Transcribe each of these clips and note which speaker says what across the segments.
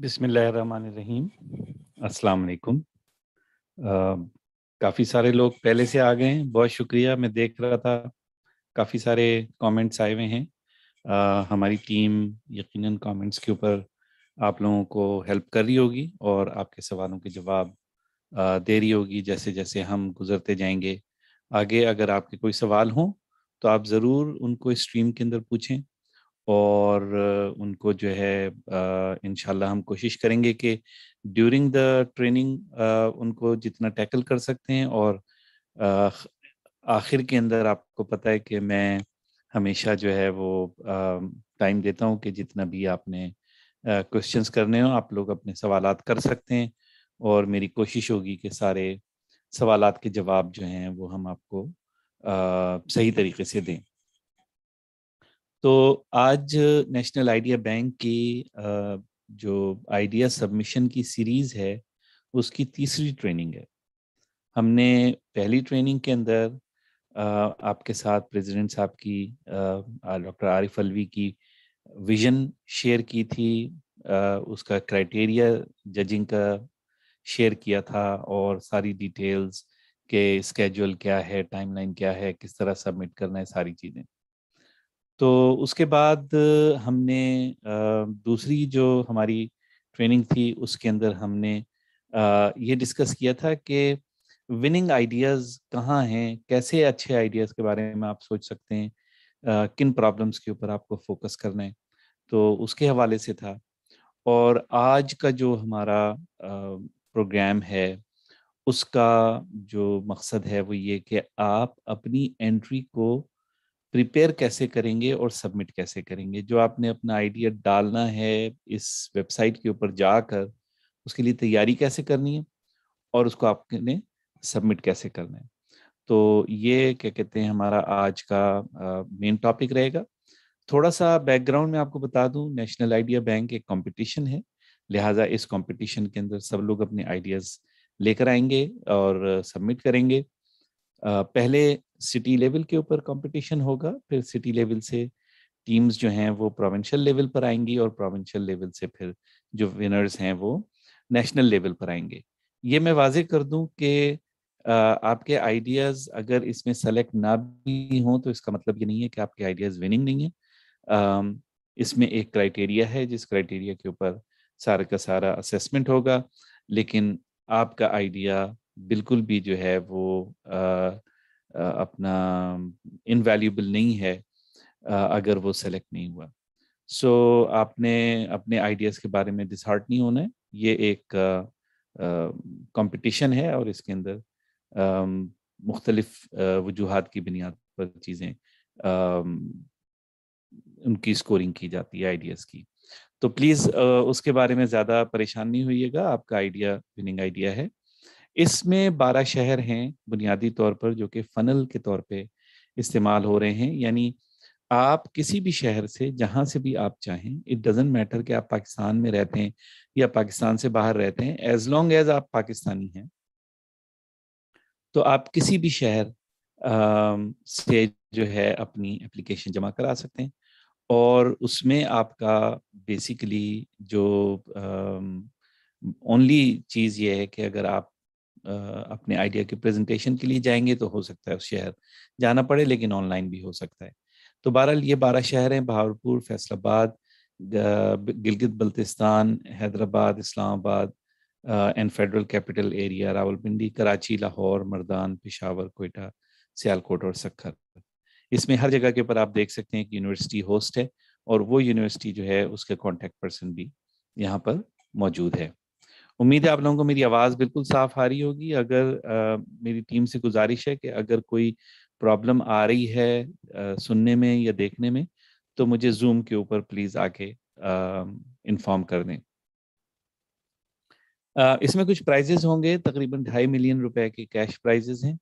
Speaker 1: बिस्मिल्लाहिर्रहमानिर्रहीम अस्सलाम वालेकुम काफ़ी सारे लोग पहले से आ गए हैं बहुत शुक्रिया मैं देख रहा था काफ़ी सारे कमेंट्स आए हुए हैं आ, हमारी टीम यकीनन कमेंट्स के ऊपर आप लोगों को हेल्प कर रही होगी और आपके सवालों के जवाब दे रही होगी जैसे जैसे हम गुजरते जाएंगे आगे अगर आपके कोई सवाल हों तो आप ज़रूर उनको स्ट्रीम के अंदर पूछें और उनको जो है इन हम कोशिश करेंगे कि ड्यूरिंग द ट्रेनिंग उनको जितना टैकल कर सकते हैं और आखिर के अंदर आपको पता है कि मैं हमेशा जो है वो टाइम देता हूँ कि जितना भी आपने क्वेश्चंस करने हो आप लोग अपने सवाल कर सकते हैं और मेरी कोशिश होगी कि सारे सवाल के जवाब जो हैं वो हम आपको आ, सही तरीके से दें तो आज नेशनल आइडिया बैंक की जो आइडिया सबमिशन की सीरीज है उसकी तीसरी ट्रेनिंग है हमने पहली ट्रेनिंग के अंदर आपके साथ प्रेसिडेंट साहब की डॉक्टर आरिफ अलवी की विजन शेयर की थी उसका क्राइटेरिया जजिंग का शेयर किया था और सारी डिटेल्स के स्केड्यूल क्या है टाइमलाइन क्या है किस तरह सबमिट करना है सारी चीज़ें तो उसके बाद हमने दूसरी जो हमारी ट्रेनिंग थी उसके अंदर हमने ये डिस्कस किया था कि विनिंग आइडियाज़ कहाँ हैं कैसे अच्छे आइडियाज़ के बारे में आप सोच सकते हैं किन प्रॉब्लम्स के ऊपर आपको फोकस करना है तो उसके हवाले से था और आज का जो हमारा प्रोग्राम है उसका जो मकसद है वो ये कि आप अपनी एंट्री को प्रिपेयर कैसे करेंगे और सबमिट कैसे करेंगे जो आपने अपना आइडिया डालना है इस वेबसाइट के ऊपर जाकर उसके लिए तैयारी कैसे करनी है और उसको आपने सबमिट कैसे करना है तो ये क्या कहते हैं हमारा आज का मेन टॉपिक रहेगा थोड़ा सा बैकग्राउंड में आपको बता दूं नेशनल आइडिया बैंक एक कंपटीशन है लिहाजा इस कंपटीशन के अंदर सब लोग अपने आइडियाज़ लेकर आएंगे और सबमिट करेंगे पहले सिटी लेवल के ऊपर कंपटीशन होगा फिर सिटी लेवल से टीम्स जो हैं वो प्रोविंशियल लेवल पर आएंगी और प्रोविंशियल लेवल से फिर जो विनर्स हैं वो नेशनल लेवल पर आएंगे ये मैं वाजे कर दूं कि आपके आइडियाज़ अगर इसमें सेलेक्ट ना भी हों तो इसका मतलब ये नहीं है कि आपके आइडियाज़ विनिंग नहीं है इसमें एक क्राइटेरिया है जिस क्राइटेरिया के ऊपर सारा का सारा असेसमेंट होगा लेकिन आपका आइडिया बिल्कुल भी जो है वो आ, आ, अपना इनवैल्यूबल नहीं है आ, अगर वो सेलेक्ट नहीं हुआ सो so, आपने अपने आइडियाज़ के बारे में डिसहार्ट नहीं होना है ये एक कंपटीशन है और इसके अंदर मुख्तलिफ वजूहत की बुनियाद पर चीज़ें उनकी स्कोरिंग की जाती है आइडियाज़ की तो प्लीज़ उसके बारे में ज़्यादा परेशान नहीं होइएगा आपका आइडिया विनिंग आइडिया है इसमें बारह शहर हैं बुनियादी तौर पर जो कि फनल के तौर पे इस्तेमाल हो रहे हैं यानी आप किसी भी शहर से जहाँ से भी आप चाहें इट डजेंट मैटर कि आप पाकिस्तान में रहते हैं या पाकिस्तान से बाहर रहते हैं एज लॉन्ग एज आप पाकिस्तानी हैं तो आप किसी भी शहर से जो है अपनी एप्लीकेशन जमा करा सकते हैं और उसमें आपका बेसिकली जो ओनली चीज़ ये है कि अगर आप अपने आइडिया के प्रेजेंटेशन के लिए जाएंगे तो हो सकता है उस शहर जाना पड़े लेकिन ऑनलाइन भी हो सकता है तो बहरहाल ये बारह शहर हैं Bahawalpur Faisalabad Gilgit Baltistan Hyderabad Islamabad and federal capital area Rawalpindi Karachi Lahore Mardan Peshawar Quetta Sialkot और सखर इसमें हर जगह के ऊपर आप देख सकते हैं कि यूनिवर्सिटी होस्ट है और वो यूनिवर्सिटी जो है उसके कॉन्टेक्ट पर्सन भी यहाँ पर मौजूद है उम्मीद है आप लोगों को मेरी आवाज़ बिल्कुल साफ आ रही होगी अगर आ, मेरी टीम से गुजारिश है कि अगर कोई प्रॉब्लम आ रही है आ, सुनने में या देखने में तो मुझे जूम के ऊपर प्लीज़ आके इन्फॉर्म कर दें इसमें कुछ प्राइजेज होंगे तकरीबन ढाई मिलियन रुपए के कैश प्राइजेज हैं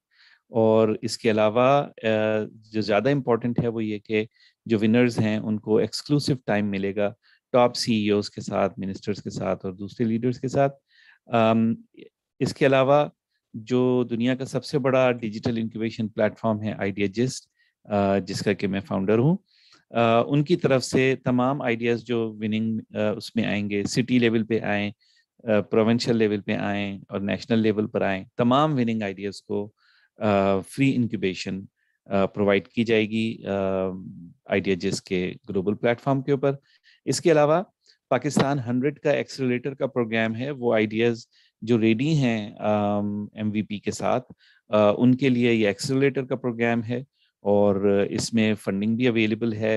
Speaker 1: और इसके अलावा जो ज़्यादा इम्पोर्टेंट है वो ये कि जो विनर्स हैं उनको एक्सक्लूसिव टाइम मिलेगा टॉप सीईओज e के साथ मिनिस्टर्स के साथ और दूसरे लीडर्स के साथ Um, इसके अलावा जो दुनिया का सबसे बड़ा डिजिटल इंक्यूबेशन प्लेटफॉर्म है आइडियाजिस्ट जिसका कि मैं फाउंडर हूँ uh, उनकी तरफ से तमाम आइडियाज़ जो विनिंग uh, उसमें आएंगे सिटी लेवल पे आए प्रोवेंशल लेवल पे आए और नेशनल लेवल पर आए तमाम विनिंग आइडियाज़ को फ्री इंक्यूबेशन प्रोवाइड की जाएगी आइडियाजिस्ट uh, के ग्लोबल प्लेटफॉर्म के ऊपर इसके अलावा पाकिस्तान हंड्रेड का एक्सलेटर का प्रोग्राम है वो आइडियाज जो रेडी हैं एम um, के साथ आ, uh, उनके लिए ये एक्सलेटर का प्रोग्राम है और इसमें फंडिंग भी अवेलेबल है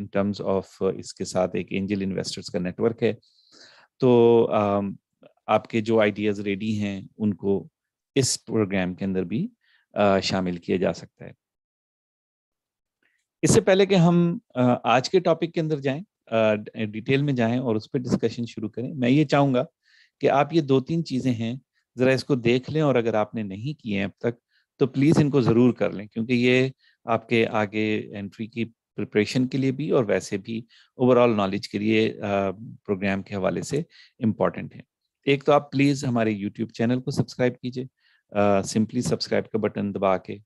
Speaker 1: इन टर्म्स ऑफ इसके साथ एक एंजल इन्वेस्टर्स का नेटवर्क है तो आ, um, आपके जो आइडियाज रेडी हैं उनको इस प्रोग्राम के अंदर भी आ, uh, शामिल किया जा सकता है इससे पहले कि हम uh, आज के टॉपिक के अंदर जाएं डिटेल में जाएं और उस पर डिस्कशन शुरू करें मैं ये चाहूंगा कि आप ये दो तीन चीज़ें हैं ज़रा इसको देख लें और अगर आपने नहीं किए हैं अब तक तो प्लीज़ इनको ज़रूर कर लें क्योंकि ये आपके आगे एंट्री की प्रिपरेशन के लिए भी और वैसे भी ओवरऑल नॉलेज के लिए प्रोग्राम के हवाले से इम्पॉर्टेंट है एक तो आप प्लीज़ हमारे यूट्यूब चैनल को सब्सक्राइब कीजिए सिंपली सब्सक्राइब का बटन दबा के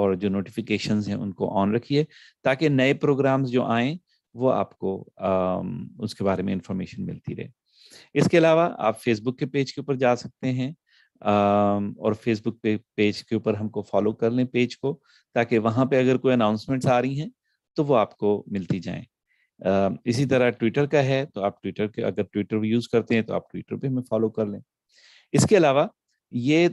Speaker 1: और जो नोटिफिकेशन हैं उनको ऑन रखिए ताकि नए प्रोग्राम्स जो आएँ वो आपको उसके बारे में इंफॉर्मेशन मिलती रहे इसके अलावा आप फेसबुक के पेज के ऊपर जा सकते हैं और फेसबुक पे पेज के ऊपर हमको फॉलो कर लें पेज को ताकि वहाँ पे अगर कोई अनाउंसमेंट्स आ रही हैं तो वो आपको मिलती जाएं इसी तरह ट्विटर का है तो आप ट्विटर के अगर ट्विटर यूज़ करते हैं तो आप ट्विटर पे हमें फॉलो कर लें इसके अलावा ये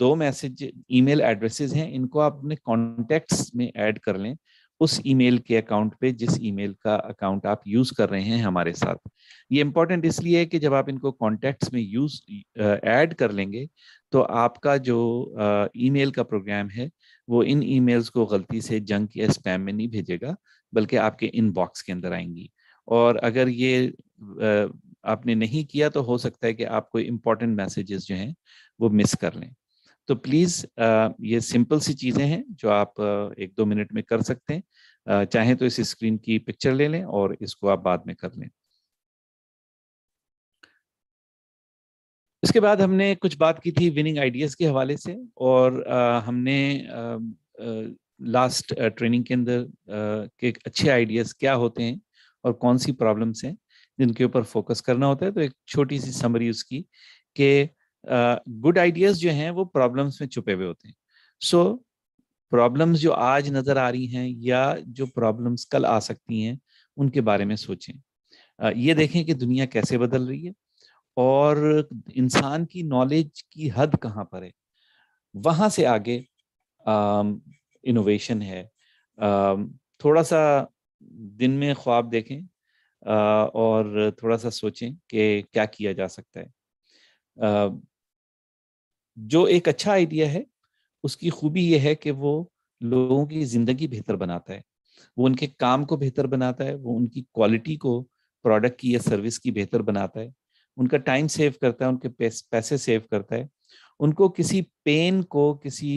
Speaker 1: दो मैसेज ईमेल एड्रेसेस हैं इनको आप अपने कॉन्टेक्ट्स में ऐड कर लें उस ईमेल के अकाउंट पे जिस ईमेल का अकाउंट आप यूज कर रहे हैं हमारे साथ ये इम्पोर्टेंट इसलिए है कि जब आप इनको कॉन्टेक्ट्स में यूज ऐड कर लेंगे तो आपका जो ईमेल का प्रोग्राम है वो इन ईमेल्स को गलती से जंक या स्पैम में नहीं भेजेगा बल्कि आपके इनबॉक्स के अंदर आएंगी और अगर ये आपने नहीं किया तो हो सकता है कि आप कोई इम्पोर्टेंट मैसेजेस जो हैं वो मिस कर लें तो प्लीज़ uh, ये सिंपल सी चीज़ें हैं जो आप uh, एक दो मिनट में कर सकते हैं uh, चाहे तो इस स्क्रीन की पिक्चर ले लें और इसको आप बाद में कर लें इसके बाद हमने कुछ बात की थी विनिंग आइडियाज़ के हवाले से और हमने लास्ट um, ट्रेनिंग के अंदर के अच्छे आइडियाज़ क्या होते हैं और कौन सी प्रॉब्लम्स हैं जिनके ऊपर फोकस करना होता है तो एक छोटी सी समरी उसकी के गुड आइडियाज जो हैं वो प्रॉब्लम्स में छुपे हुए होते हैं सो so, प्रॉब्लम्स जो आज नजर आ रही हैं या जो प्रॉब्लम्स कल आ सकती हैं उनके बारे में सोचें ये देखें कि दुनिया कैसे बदल रही है और इंसान की नॉलेज की हद कहाँ पर है वहाँ से आगे इनोवेशन है है थोड़ा सा दिन में ख्वाब देखें और थोड़ा सा सोचें कि क्या किया जा सकता है जो एक अच्छा आइडिया है उसकी खूबी यह है कि वो लोगों की जिंदगी बेहतर बनाता है वो उनके काम को बेहतर बनाता है वो उनकी क्वालिटी को प्रोडक्ट की या सर्विस की बेहतर बनाता है उनका टाइम सेव करता है उनके पैसे सेव करता है उनको किसी पेन को किसी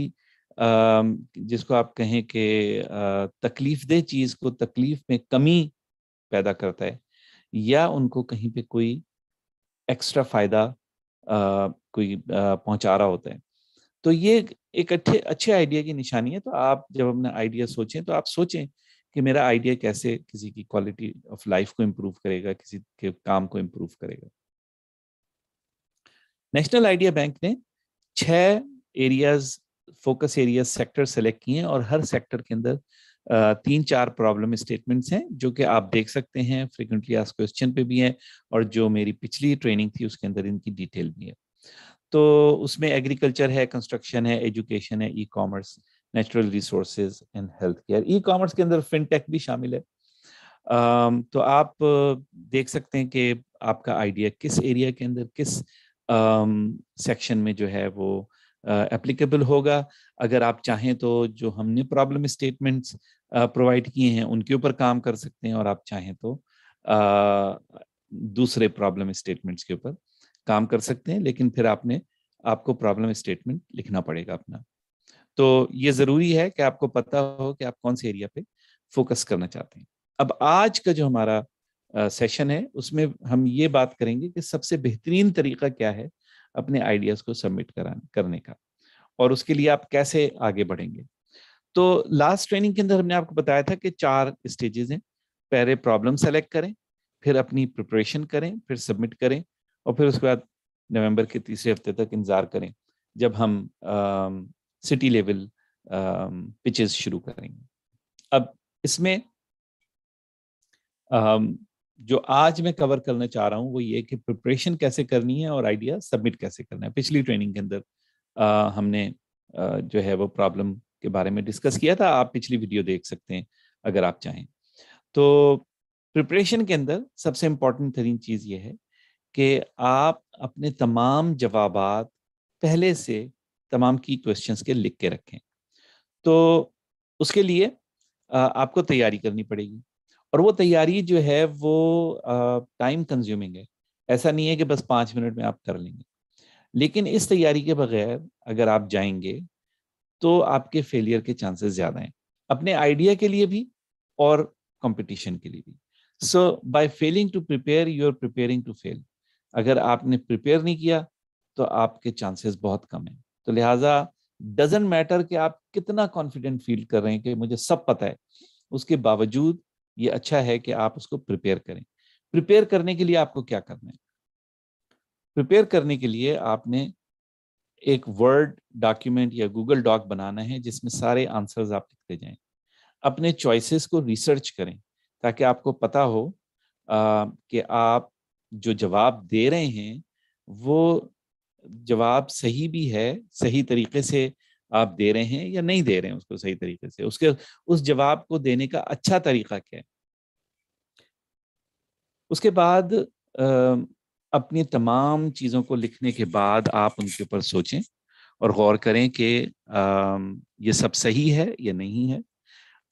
Speaker 1: जिसको आप कहें कि तकलीफ दे चीज़ को तकलीफ में कमी पैदा करता है या उनको कहीं पे कोई एक्स्ट्रा फ़ायदा कोई पहुंचा रहा होता है तो ये एक अच्छे अच्छे आइडिया की निशानी है तो आप जब अपना आइडिया सोचें तो आप सोचें कि मेरा आइडिया कैसे किसी की क्वालिटी ऑफ लाइफ को इम्प्रूव करेगा किसी के काम को इम्प्रूव करेगा नेशनल आइडिया बैंक ने छह areas focus area sector select किए हैं और हर सेक्टर के अंदर तीन चार प्रॉब्लम स्टेटमेंट्स हैं जो कि आप देख सकते हैं फ्रिक्वेंटली आज क्वेश्चन पे भी हैं और जो मेरी पिछली ट्रेनिंग थी उसके अंदर इनकी डिटेल भी है तो उसमें एग्रीकल्चर है कंस्ट्रक्शन है एजुकेशन है e commerce natural resource and health care e commerce के अंदर फिनटेक भी शामिल है तो आप देख सकते हैं कि आपका आइडिया किस एरिया के अंदर किस सेक्शन में जो है वो एप्लीकेबल होगा अगर आप चाहें तो जो हमने प्रॉब्लम स्टेटमेंट्स प्रोवाइड किए हैं उनके ऊपर काम कर सकते हैं और आप चाहें तो दूसरे प्रॉब्लम स्टेटमेंट्स के ऊपर काम कर सकते हैं लेकिन फिर आपने आपको प्रॉब्लम स्टेटमेंट लिखना पड़ेगा अपना तो ये ज़रूरी है कि आपको पता हो कि आप कौन से एरिया पे फोकस करना चाहते हैं अब आज का जो हमारा सेशन है उसमें हम ये बात करेंगे कि सबसे बेहतरीन तरीका क्या है अपने आइडियाज़ को सबमिट करने का और उसके लिए आप कैसे आगे बढ़ेंगे तो लास्ट ट्रेनिंग के अंदर हमने आपको बताया था कि चार स्टेजेस हैं पहले प्रॉब्लम सेलेक्ट करें फिर अपनी प्रिपरेशन करें फिर सबमिट करें और फिर उसके बाद नवंबर के तीसरे हफ्ते तक इंतज़ार करें जब हम सिटी लेवल पिचेस शुरू करेंगे अब इसमें आ, जो आज मैं कवर करना चाह रहा हूँ वो ये कि प्रिपरेशन कैसे करनी है और आइडिया सबमिट कैसे करना है पिछली ट्रेनिंग के अंदर हमने आ, जो है वो प्रॉब्लम के बारे में डिस्कस किया था आप पिछली वीडियो देख सकते हैं अगर आप चाहें तो प्रिपरेशन के अंदर सबसे इम्पोर्टेंट तरीन चीज़ ये है कि आप अपने तमाम जवाब पहले से तमाम की क्वेश्चंस के लिख के रखें तो उसके लिए आपको तैयारी करनी पड़ेगी और वो तैयारी जो है वो टाइम कंज्यूमिंग है ऐसा नहीं है कि बस पाँच मिनट में आप कर लेंगे लेकिन इस तैयारी के बगैर अगर आप जाएंगे तो आपके फेलियर के चांसेस ज़्यादा हैं अपने आइडिया के लिए भी और कंपटीशन के लिए भी so by failing to prepare you are preparing to fail अगर आपने प्रिपेयर नहीं किया तो आपके चांसेस बहुत कम है तो लिहाजा डजेंट मैटर कि आप कितना कॉन्फिडेंट फील कर रहे हैं कि मुझे सब पता है उसके बावजूद ये अच्छा है कि आप उसको प्रिपेयर करें प्रिपेयर करने के लिए आपको क्या करना है प्रिपेयर करने के लिए आपने एक वर्ड डॉक्यूमेंट या गूगल डॉक बनाना है जिसमें सारे आंसर्स आप लिखते जाएं अपने चॉइसेस को रिसर्च करें ताकि आपको पता हो कि आप जो जवाब दे रहे हैं वो जवाब सही भी है सही तरीके से आप दे रहे हैं या नहीं दे रहे हैं उसको सही तरीके से उसके उस जवाब को देने का अच्छा तरीका क्या है उसके बाद अपनी तमाम चीज़ों को लिखने के बाद आप उनके ऊपर सोचें और गौर करें कि ये सब सही है या नहीं है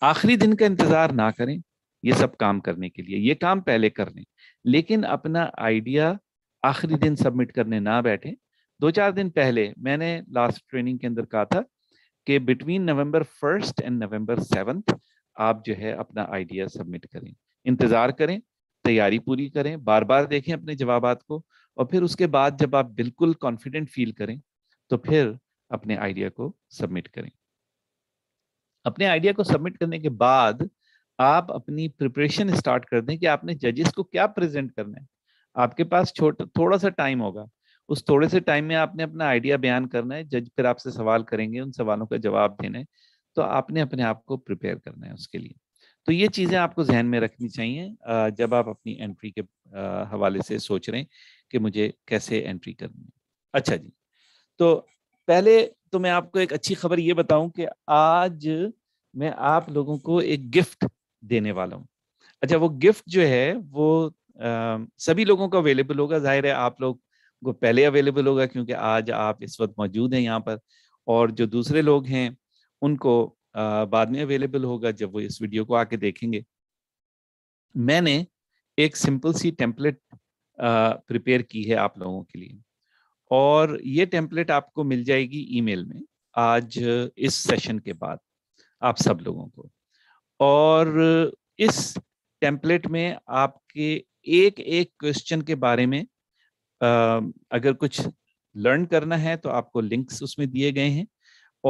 Speaker 1: आखिरी दिन का इंतज़ार ना करें ये सब काम करने के लिए ये काम पहले कर लें लेकिन अपना आइडिया आखिरी दिन सबमिट करने ना बैठे दो चार दिन पहले मैंने लास्ट ट्रेनिंग के अंदर कहा था कि between November first and November seventh आप जो है अपना आइडिया सबमिट करें इंतज़ार करें तैयारी पूरी करें बार बार देखें अपने जवाब को और फिर उसके बाद जब आप बिल्कुल कॉन्फिडेंट फील करें तो फिर अपने आइडिया को सबमिट करें अपने आइडिया को सबमिट करने के बाद आप अपनी प्रिपरेशन स्टार्ट कर दें कि आपने जजेस को क्या प्रेजेंट करना है आपके पास छोटा थोड़ा सा टाइम होगा उस थोड़े से टाइम में आपने अपना आइडिया बयान करना है जज फिर आपसे सवाल करेंगे उन सवालों का जवाब देना है तो आपने अपने आप को प्रिपेयर करना है उसके लिए तो ये चीज़ें आपको जहन में रखनी चाहिए जब आप अपनी एंट्री के हवाले से सोच रहे हैं कि मुझे कैसे एंट्री करनी है अच्छा जी तो पहले तो मैं आपको एक अच्छी खबर ये बताऊं कि आज मैं आप लोगों को एक गिफ्ट देने वाला हूँ अच्छा वो गिफ्ट जो है वो आ, सभी लोगों को अवेलेबल होगा जाहिर है आप लोग को पहले अवेलेबल होगा क्योंकि आज आप इस वक्त मौजूद हैं यहाँ पर और जो दूसरे लोग हैं उनको आ, बाद में अवेलेबल होगा जब वो इस वीडियो को आके देखेंगे मैंने एक सिंपल सी टेम्पलेट प्रिपेयर की है आप लोगों के लिए और ये टेम्पलेट आपको मिल जाएगी ईमेल में आज इस सेशन के बाद आप सब लोगों को और इस टेम्पलेट में आपके एक एक क्वेश्चन के बारे में अगर कुछ लर्न करना है तो आपको लिंक्स उसमें दिए गए हैं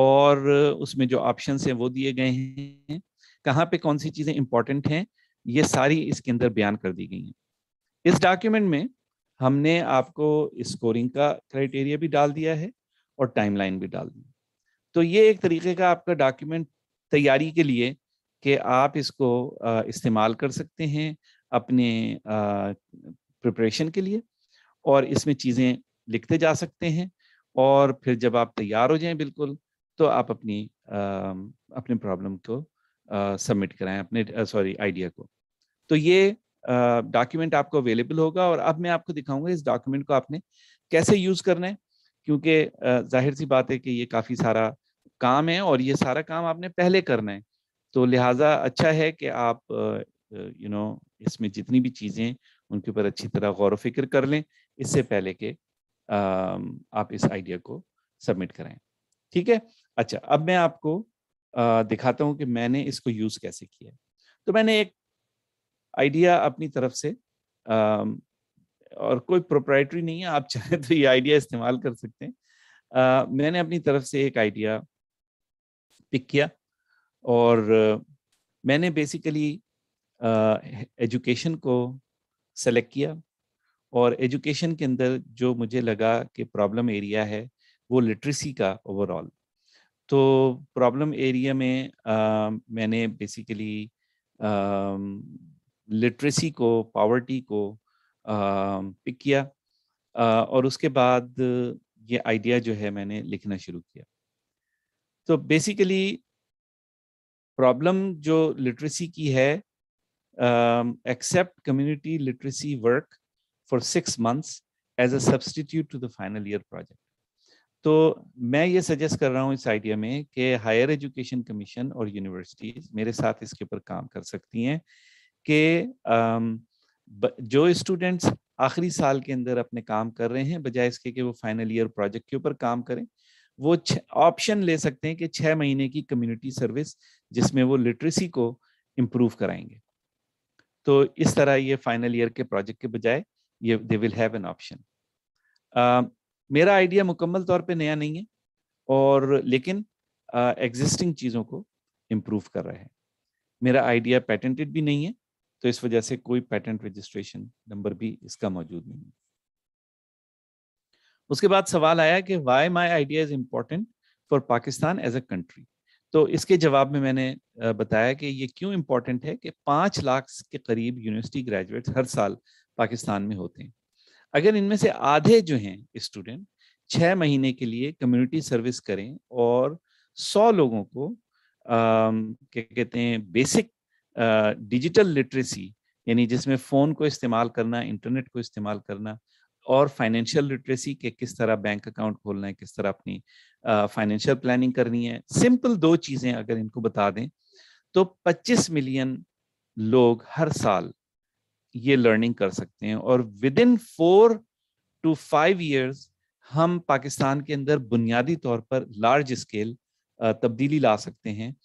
Speaker 1: और उसमें जो ऑप्शंस हैं वो दिए गए हैं कहाँ पे कौन सी चीज़ें इंपॉर्टेंट हैं ये सारी इसके अंदर बयान कर दी गई हैं इस डॉक्यूमेंट में हमने आपको स्कोरिंग का क्राइटेरिया भी डाल दिया है और टाइमलाइन भी डाल दी तो ये एक तरीके का आपका डॉक्यूमेंट तैयारी के लिए कि आप इसको इस्तेमाल कर सकते हैं अपने प्रिपरेशन के लिए और इसमें चीज़ें लिखते जा सकते हैं और फिर जब आप तैयार हो जाएं बिल्कुल तो आप अपनी अपने प्रॉब्लम को सबमिट कराएं अपने सॉरी आइडिया को तो ये डॉक्यूमेंट आपको अवेलेबल होगा और अब मैं आपको दिखाऊंगा इस डॉक्यूमेंट को आपने कैसे यूज़ करना है क्योंकि जाहिर सी बात है कि ये काफ़ी सारा काम है और ये सारा काम आपने पहले करना है तो लिहाजा अच्छा है कि आप यू नो इसमें जितनी भी चीज़ें उनके ऊपर अच्छी तरह गौर फिक्र कर लें इससे पहले कि आप इस आइडिया को सबमिट कराएं ठीक है अच्छा अब मैं आपको दिखाता हूँ कि मैंने इसको यूज़ कैसे किया तो मैंने एक आइडिया अपनी तरफ से और कोई प्रोप्राइटरी नहीं है आप चाहें तो ये आइडिया इस्तेमाल कर सकते हैं मैंने अपनी तरफ से एक आइडिया पिक किया और मैंने बेसिकली एजुकेशन को सेलेक्ट किया और एजुकेशन के अंदर जो मुझे लगा कि प्रॉब्लम एरिया है वो लिटरेसी का ओवरऑल तो प्रॉब्लम एरिया में आ, मैंने बेसिकली लिटरेसी को पावर्टी को पिक किया आ, और उसके बाद ये आइडिया जो है मैंने लिखना शुरू किया तो बेसिकली प्रॉब्लम जो लिटरेसी की है except community literacy work for six months as a substitute to the final year project तो मैं ये सजेस्ट कर रहा हूँ इस आइडिया में कि हायर एजुकेशन कमीशन और यूनिवर्सिटीज मेरे साथ इसके ऊपर काम कर सकती हैं कि um, जो स्टूडेंट्स आखिरी साल के अंदर अपने काम कर रहे हैं बजाय इसके कि वो फाइनल ईयर प्रोजेक्ट के ऊपर काम करें वो ऑप्शन ले सकते हैं कि छः महीने की कम्युनिटी सर्विस जिसमें वो लिटरेसी को इम्प्रूव कराएंगे तो इस तरह ये फाइनल ईयर के प्रोजेक्ट के बजाय ये they will have an option मेरा आइडिया मुकम्मल तौर पे नया नहीं है और लेकिन एग्जिस्टिंग uh, चीज़ों को इम्प्रूव कर रहा है मेरा आइडिया पेटेंटेड भी नहीं है तो इस वजह से कोई पेटेंट रजिस्ट्रेशन नंबर भी इसका मौजूद नहीं है उसके बाद सवाल आया कि why my idea is important for Pakistan as a country तो इसके जवाब में मैंने बताया कि ये क्यों इम्पोर्टेंट है कि पाँच लाख के करीब यूनिवर्सिटी ग्रेजुएट्स हर साल पाकिस्तान में होते हैं अगर इनमें से आधे जो हैं स्टूडेंट छः महीने के लिए कम्युनिटी सर्विस करें और सौ लोगों को क्या कहते हैं बेसिक डिजिटल लिटरेसी यानी जिसमें फ़ोन को इस्तेमाल करना इंटरनेट को इस्तेमाल करना और फाइनेंशियल लिटरेसी के किस तरह बैंक अकाउंट खोलना है किस तरह अपनी फाइनेंशियल प्लानिंग करनी है सिंपल दो चीजें अगर इनको बता दें तो 25 मिलियन लोग हर साल ये लर्निंग कर सकते हैं और within four to five years हम पाकिस्तान के अंदर बुनियादी तौर पर लार्ज स्केल तब्दीली ला सकते हैं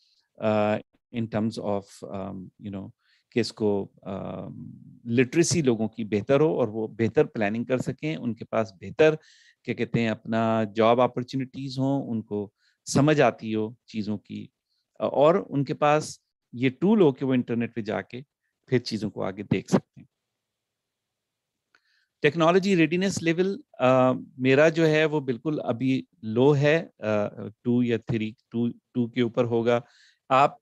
Speaker 1: in terms of you know कि इसको लिटरेसी लोगों की बेहतर हो और वो बेहतर प्लानिंग कर सकें उनके पास बेहतर क्या कहते हैं अपना जॉब अपॉर्चुनिटीज़ हों उनको समझ आती हो चीज़ों की और उनके पास ये टूल हो कि वो इंटरनेट पे जाके फिर चीज़ों को आगे देख सकते हैं टेक्नोलॉजी रेडीनेस लेवल मेरा जो है वो बिल्कुल अभी लो है टू या थ्री टू टू के ऊपर होगा आप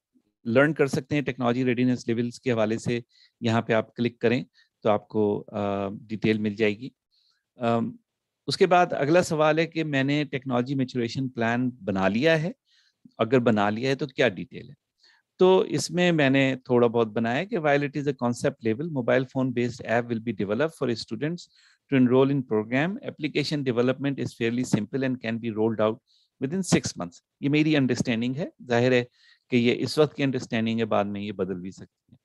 Speaker 1: लर्न कर सकते हैं टेक्नोलॉजी रेडीनेस लेवल्स के हवाले से यहाँ पे आप क्लिक करें तो आपको डिटेल मिल जाएगी उसके बाद अगला सवाल है कि मैंने टेक्नोलॉजी मेचुरेशन प्लान बना लिया है अगर बना लिया है तो क्या डिटेल है तो इसमें मैंने थोड़ा बहुत बनाया कि while it is a concept level mobile phone based app will be develop for students enrol in programme application development is fairly simple and can be rolled out within six months ये मेरी understanding है जाहिर है कि ये इस वक्त की अंडरस्टैंडिंग है बाद में ये बदल भी सकती है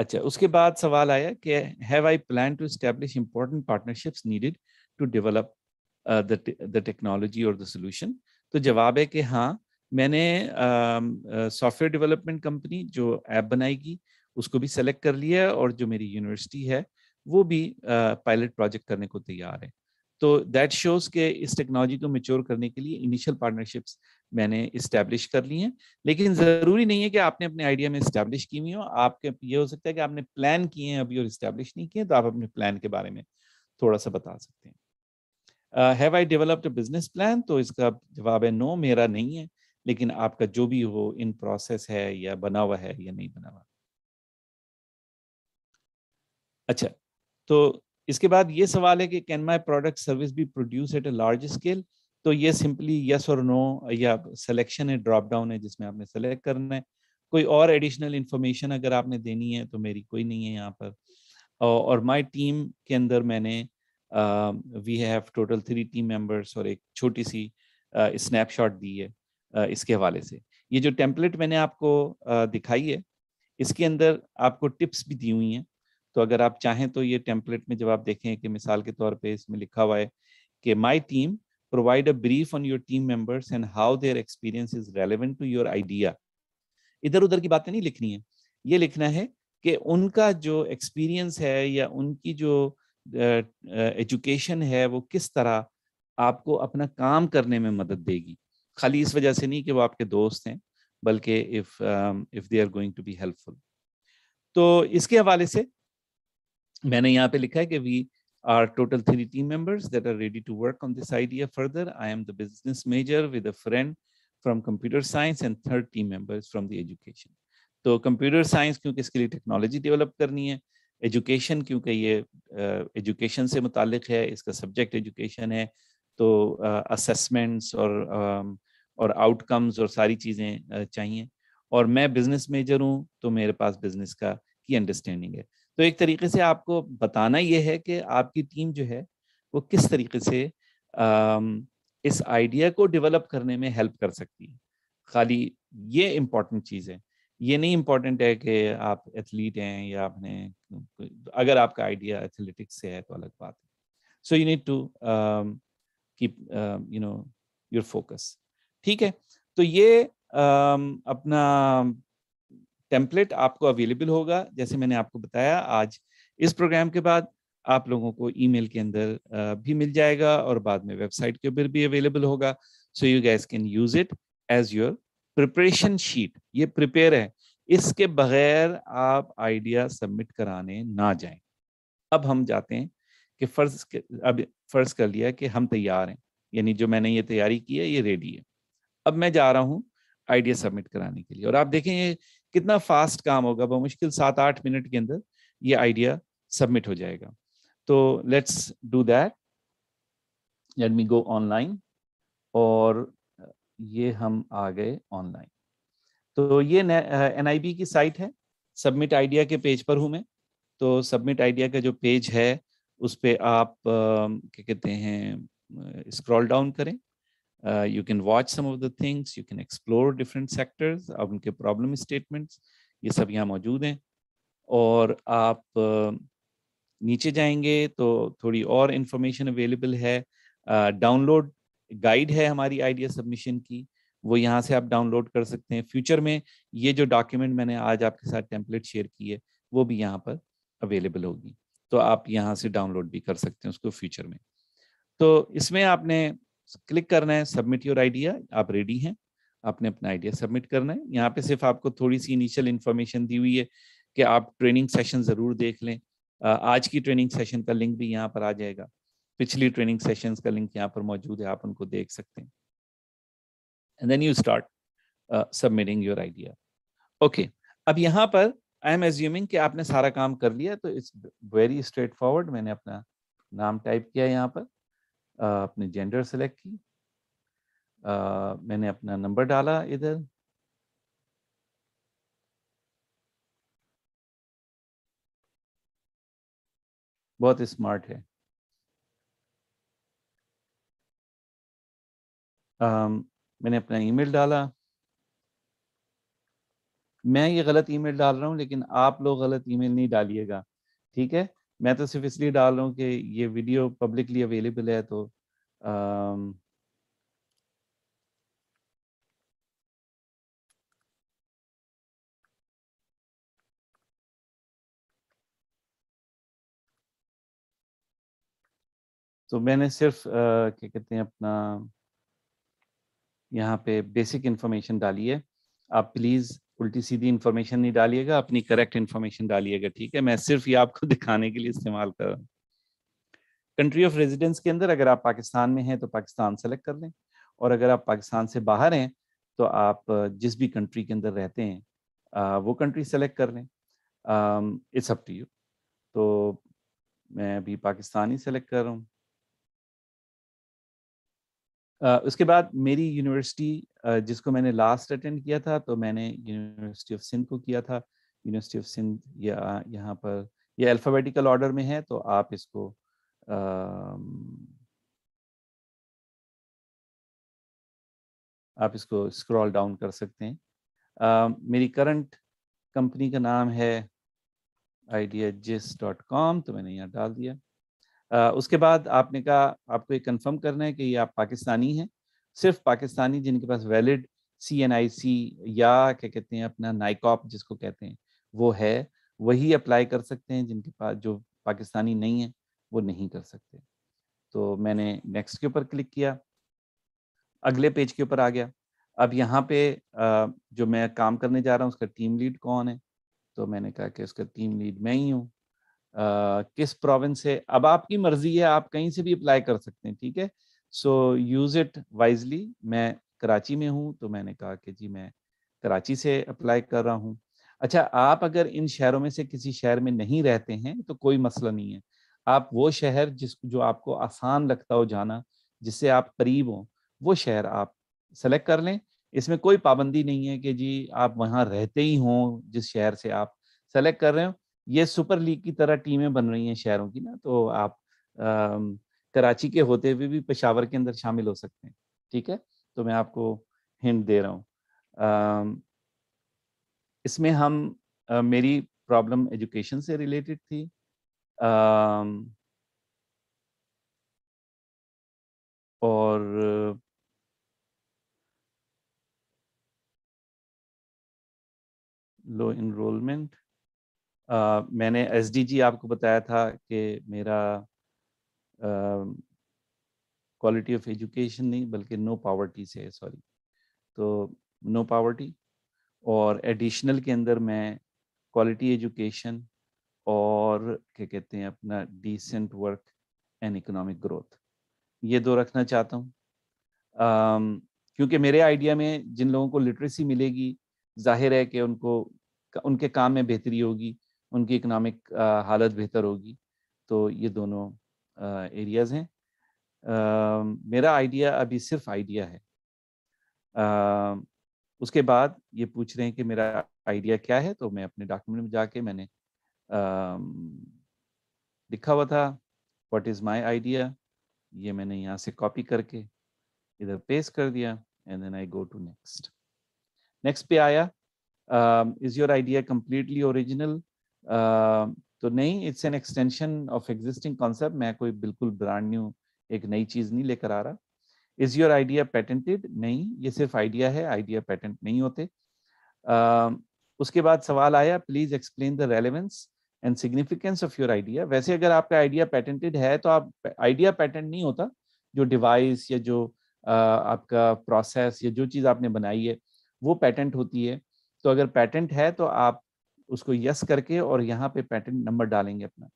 Speaker 1: अच्छा उसके बाद सवाल आया कि have I plan to establish important partnerships needed to develop the technology और द सोल्यूशन तो जवाब है कि हाँ मैंने सॉफ्टवेयर डेवलपमेंट कंपनी जो ऐप बनाएगी उसको भी सेलेक्ट कर लिया है और जो मेरी यूनिवर्सिटी है वो भी पायलट uh, प्रोजेक्ट करने को तैयार है तो दैट शोज के इस टेक्नोलॉजी को मेच्योर करने के लिए इनिशियल पार्टनरशिप्स मैंने इस्टेब्लिश कर ली हैं लेकिन ज़रूरी नहीं है कि आपने अपने आइडिया में इस्टेब्लिश की हुई हो आपके ये हो सकता है कि आपने प्लान किए हैं अभी और इस्टेब्लिश नहीं किए तो आप अपने प्लान के बारे में थोड़ा सा बता सकते हैं have I developed business plan तो इसका जवाब है नो no, मेरा नहीं है लेकिन आपका जो भी हो इन प्रोसेस है या बना हुआ है या नहीं बना हुआ अच्छा तो इसके बाद ये सवाल है कि can my product service be produce at a large scale तो ये सिंपली यस और नो या सिलेक्शन है ड्रॉप डाउन है जिसमें आपने सेलेक्ट करना है कोई और एडिशनल इन्फॉर्मेशन अगर आपने देनी है तो मेरी कोई नहीं है यहाँ पर और माय टीम के अंदर मैंने we have total three team members और एक छोटी सी स्नैपशॉट दी है इसके हवाले से ये जो टेम्पलेट मैंने आपको दिखाई है इसके अंदर आपको टिप्स भी दी हुई हैं तो अगर आप चाहें तो ये टेम्पलेट में जब आप देखें कि मिसाल के तौर पे इसमें लिखा हुआ है कि my team provide a brief on your team members and how their experience is relevant to your idea इधर उधर की बातें नहीं लिखनी है ये लिखना है कि उनका जो एक्सपीरियंस है या उनकी जो एजुकेशन uh, uh, है वो किस तरह आपको अपना काम करने में मदद देगी खाली इस वजह से नहीं कि वो आपके दोस्त हैं बल्कि if if they are going to be helpful तो इसके हवाले से मैंने यहाँ पे लिखा है कि we are total three team members that are ready to work on this idea further I am the business major with a friend from computer science and third team members from the education तो computer science क्योंकि इसके लिए technology develop करनी है education क्योंकि ये education uh, से मुतक है इसका सब्जेक्ट एजुकेशन है तो असमेंट्स uh, और uh, और आउटकम्स और सारी चीज़ें uh, चाहिए और मैं बिजनेस मेजर हूँ तो मेरे पास बिजनेस का ही अंडरस्टैंडिंग है तो एक तरीके से आपको बताना ये है कि आपकी टीम जो है वो किस तरीके से इस आइडिया को डेवलप करने में हेल्प कर सकती है खाली ये इम्पॉर्टेंट चीज़ है ये नहीं इम्पॉर्टेंट है कि आप एथलीट हैं या आपने अगर आपका आइडिया एथलेटिक्स से है तो अलग बात है so you need to keep you know your focus ठीक है तो ये um, अपना टेम्पलेट आपको अवेलेबल होगा जैसे मैंने आपको बताया आज इस प्रोग्राम के बाद आप लोगों को ईमेल के अंदर भी मिल जाएगा और बाद में वेबसाइट के ऊपर भी अवेलेबल होगा so you guys can use it as your preparation sheet ये प्रिपेयर है इसके बगैर आप आइडिया सबमिट कराने ना जाएं अब हम जाते हैं कि फर्ज अब फर्ज कर लिया कि हम तैयार हैं यानी जो मैंने ये तैयारी की है ये रेडी है अब मैं जा रहा हूँ आइडिया सबमिट कराने के लिए और आप देखें ये कितना फास्ट काम होगा मुश्किल सात आठ मिनट के अंदर ये आइडिया सबमिट हो जाएगा तो let's do that let me go online और ये हम आ गए ऑनलाइन तो ये एन की साइट है सबमिट आइडिया के पेज पर हूँ मैं तो सबमिट आइडिया का जो पेज है उस पर आप क्या कहते हैं स्क्रॉल डाउन करें you can watch some of the things you can explore different sectors आप उनके प्रॉब्लम स्टेटमेंट्स ये सब यहाँ मौजूद हैं और आप uh, नीचे जाएंगे तो थोड़ी और इंफॉर्मेशन अवेलेबल है डाउनलोड uh, गाइड है हमारी आइडिया सबमिशन की वो यहाँ से आप डाउनलोड कर सकते हैं फ्यूचर में ये जो डॉक्यूमेंट मैंने आज आपके साथ टेम्पलेट शेयर की है वो भी यहाँ पर अवेलेबल होगी तो आप यहाँ से डाउनलोड भी कर सकते हैं उसको फ्यूचर में तो इसमें आपने क्लिक करना है सबमिट योर आइडिया आप रेडी हैं आपने अपना आइडिया सबमिट करना है यहाँ पे सिर्फ आपको थोड़ी सी इनिशियल इन्फॉर्मेशन दी हुई है कि आप ट्रेनिंग सेशन ज़रूर देख लें आज की ट्रेनिंग सेशन का लिंक भी यहाँ पर आ जाएगा पिछली ट्रेनिंग सेशंस का लिंक यहाँ पर मौजूद है आप उनको देख सकते हैं and then you start submitting your idea okay अब यहाँ पर आई एम एज्यूमिंग कि आपने सारा काम कर लिया तो इट्स वेरी स्ट्रेट फॉरवर्ड मैंने अपना नाम टाइप किया यहाँ पर अपने जेंडर सेलेक्ट की आ, मैंने अपना नंबर डाला इधर
Speaker 2: बहुत स्मार्ट है
Speaker 1: आ, मैंने अपना ईमेल डाला मैं ये गलत ईमेल डाल रहा हूं लेकिन आप लोग गलत ईमेल नहीं डालिएगा ठीक है मैं तो सिर्फ इसलिए डाल रहा हूँ कि ये वीडियो पब्लिकली अवेलेबल है तो um,
Speaker 2: तो मैंने सिर्फ uh, क्या कहते हैं अपना
Speaker 1: यहाँ पे बेसिक इन्फॉर्मेशन डाली है आप प्लीज़ उल्टी सीधी इंफॉर्मेशन नहीं डालिएगा अपनी करेक्ट इंफॉर्मेशन डालिएगा ठीक है मैं सिर्फ ये आपको दिखाने के लिए इस्तेमाल कर रहा हूँ कंट्री ऑफ रेजिडेंस के अंदर अगर आप पाकिस्तान में हैं तो पाकिस्तान सेलेक्ट कर लें और अगर आप पाकिस्तान से बाहर हैं तो आप जिस भी कंट्री के अंदर रहते हैं वो कंट्री सेलेक्ट कर लें इट्स अप टू यू तो मैं अभी पाकिस्तान ही सेलेक्ट कर रहा हूँ उसके बाद मेरी यूनिवर्सिटी जिसको मैंने लास्ट अटेंड किया था तो मैंने यूनिवर्सिटी ऑफ सिंध को किया था यूनिवर्सिटी ऑफ सिंध या यहाँ पर यह अल्फ़ाबेटिकल ऑर्डर में है तो आप इसको आप इसको स्क्रॉल डाउन कर सकते हैं आ, मेरी करंट कंपनी का नाम है आइडिया जिस डॉट कॉम तो मैंने यहाँ डाल दिया उसके बाद आपने कहा आपको ये कंफर्म करना है कि ये आप पाकिस्तानी हैं सिर्फ पाकिस्तानी जिनके पास वैलिड सी एन आई सी या क्या कहते हैं अपना नाइकॉप जिसको कहते हैं वो है वही अप्लाई कर सकते हैं जिनके पास जो पाकिस्तानी नहीं है वो नहीं कर सकते तो मैंने नेक्स्ट के ऊपर क्लिक किया अगले पेज के ऊपर आ गया अब यहाँ पे जो मैं काम करने जा रहा हूँ उसका टीम लीड कौन है तो मैंने कहा कि उसका टीम लीड मैं ही हूँ किस प्रोविंस है अब आपकी मर्जी है आप कहीं से भी अप्लाई कर सकते हैं ठीक है सो यूज़ इट वाइजली मैं कराची में हूँ तो मैंने कहा कि जी मैं कराची से अप्लाई कर रहा हूँ अच्छा आप अगर इन शहरों में से किसी शहर में नहीं रहते हैं तो कोई मसला नहीं है आप वो शहर जिस जो आपको आसान लगता हो जाना जिससे आप करीब हो वो शहर आप सेलेक्ट कर लें इसमें कोई पाबंदी नहीं है कि जी आप वहाँ रहते ही हों जिस शहर से आप सेलेक्ट कर रहे हो ये सुपर लीग की तरह टीमें बन रही हैं शहरों की ना तो आप आ, कराची के होते हुए भी पेशावर के अंदर शामिल हो सकते हैं ठीक है तो मैं आपको हिंट दे रहा हूँ इसमें हम आ, मेरी प्रॉब्लम एजुकेशन से रिलेटेड थी आ,
Speaker 2: और लो
Speaker 1: इनरोलमेंट आ, मैंने एस आपको बताया था कि मेरा क्वालिटी ऑफ एजुकेशन नहीं बल्कि नो पावर्टी से सॉरी तो नो पावर्टी और एडिशनल के अंदर मैं क्वालिटी एजुकेशन और क्या कहते हैं अपना decent work and economic growth ये दो रखना चाहता हूँ क्योंकि मेरे आइडिया में जिन लोगों को लिटरेसी मिलेगी जाहिर है कि उनको उनके काम में बेहतरी होगी उनकी इकनॉमिक हालत बेहतर होगी तो ये दोनों एरियाज़ हैं मेरा आइडिया अभी सिर्फ आइडिया है आ, उसके बाद ये पूछ रहे हैं कि मेरा आइडिया क्या है तो मैं अपने डॉक्यूमेंट में जाके मैंने लिखा हुआ था व्हाट इज़ माय आइडिया ये मैंने यहाँ से कॉपी करके इधर पेस्ट कर दिया and then I go to next next पे आया is your idea completely original तो नहीं it's an extension of existing concept मैं कोई बिल्कुल ब्रांड न्यू एक नई चीज नहीं लेकर आ रहा इज योर आइडिया पेटेंटेड नहीं ये सिर्फ आइडिया है आइडिया पेटेंट नहीं होते uh, उसके बाद सवाल आया please explain the relevance and significance of your idea वैसे अगर आपका आइडिया पेटेंटेड है तो आप आइडिया पेटेंट नहीं होता जो डिवाइस या जो uh, आपका प्रोसेस या जो चीज़ आपने बनाई है वो पेटेंट होती है तो अगर पेटेंट है तो आप उसको यस करके और यहाँ पे पैटेंट नंबर डालेंगे अपना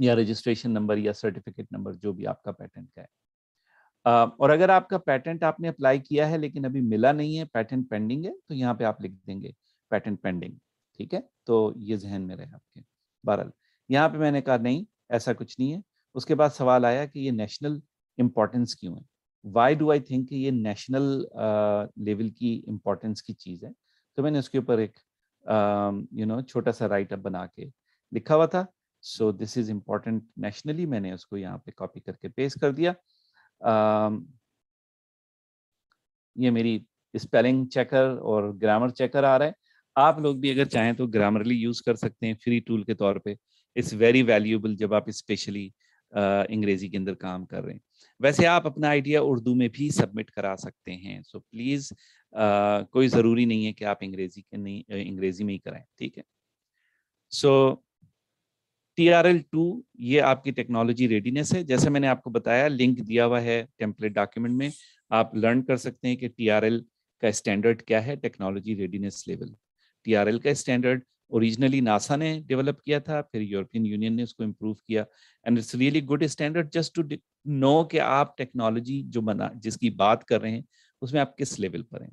Speaker 1: या रजिस्ट्रेशन नंबर या सर्टिफिकेट नंबर जो भी आपका पैटेंट का है और अगर आपका पैटेंट आपने अप्लाई किया है लेकिन अभी मिला नहीं है पैटेंट पेंडिंग है तो यहाँ पे आप लिख देंगे पैटेंट पेंडिंग ठीक है तो ये जहन में रहे आपके बहरहाल यहाँ पे मैंने कहा नहीं ऐसा कुछ नहीं है उसके बाद सवाल आया कि ये नेशनल इम्पोर्टेंस क्यों है वाई डू आई थिंक ये नेशनल लेवल की इम्पोर्टेंस की चीज़ है तो मैंने उसके ऊपर एक यू um, नो छोटा सा राइट अप बना के लिखा हुआ था so this is important nationally मैंने उसको यहाँ पे कॉपी करके पेस्ट कर दिया um, ये मेरी स्पेलिंग चेकर और ग्रामर चेकर आ रहा है आप लोग भी अगर चाहें तो ग्रामरली यूज कर सकते हैं फ्री टूल के तौर पे इट्स वेरी वैल्यूएबल जब आप स्पेशली अंग्रेजी के अंदर काम कर रहे हैं वैसे आप अपना आइडिया उर्दू में भी सबमिट करा सकते हैं सो so, प्लीज़ कोई ज़रूरी नहीं है कि आप अंग्रेजी के नहीं अंग्रेजी में ही कराएं ठीक है so T R L two ये आपकी टेक्नोलॉजी रेडीनेस है जैसे मैंने आपको बताया लिंक दिया हुआ है टेम्पलेट डॉक्यूमेंट में आप लर्न कर सकते हैं कि टी आर एल का स्टैंडर्ड क्या है technology readiness level T R L का स्टैंडर्ड ओरिजिनली नासा ने डेवलप किया था फिर यूरोपियन यूनियन ने उसको इम्प्रूव किया and it's really good standard just to know कि आप टेक्नोलॉजी जो बना जिसकी बात कर रहे हैं उसमें आप किस लेवल पर हैं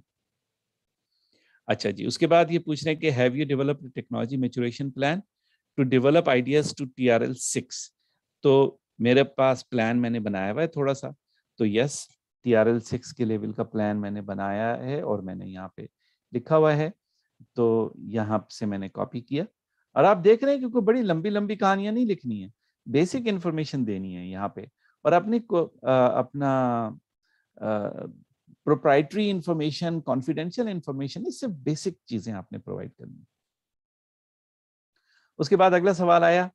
Speaker 1: अच्छा जी उसके बाद ये पूछ रहे हैं कि have you develop technology maturation plan to develop ideas to T R L six तो मेरे पास प्लान मैंने बनाया हुआ है थोड़ा सा तो yes T R L six के लेवल का प्लान मैंने बनाया है और मैंने यहाँ पे लिखा हुआ है तो यहाँ से मैंने कॉपी किया और आप देख रहे हैं क्योंकि बड़ी लंबी लंबी कहानियां नहीं लिखनी है बेसिक इन्फॉर्मेशन देनी है यहाँ पे और अपनी को, आ, अपना प्रोप्राइटरी इंफॉर्मेशन कॉन्फिडेंशियल इंफॉर्मेशन इससे बेसिक चीजें आपने प्रोवाइड करनी उसके बाद अगला सवाल आया आ,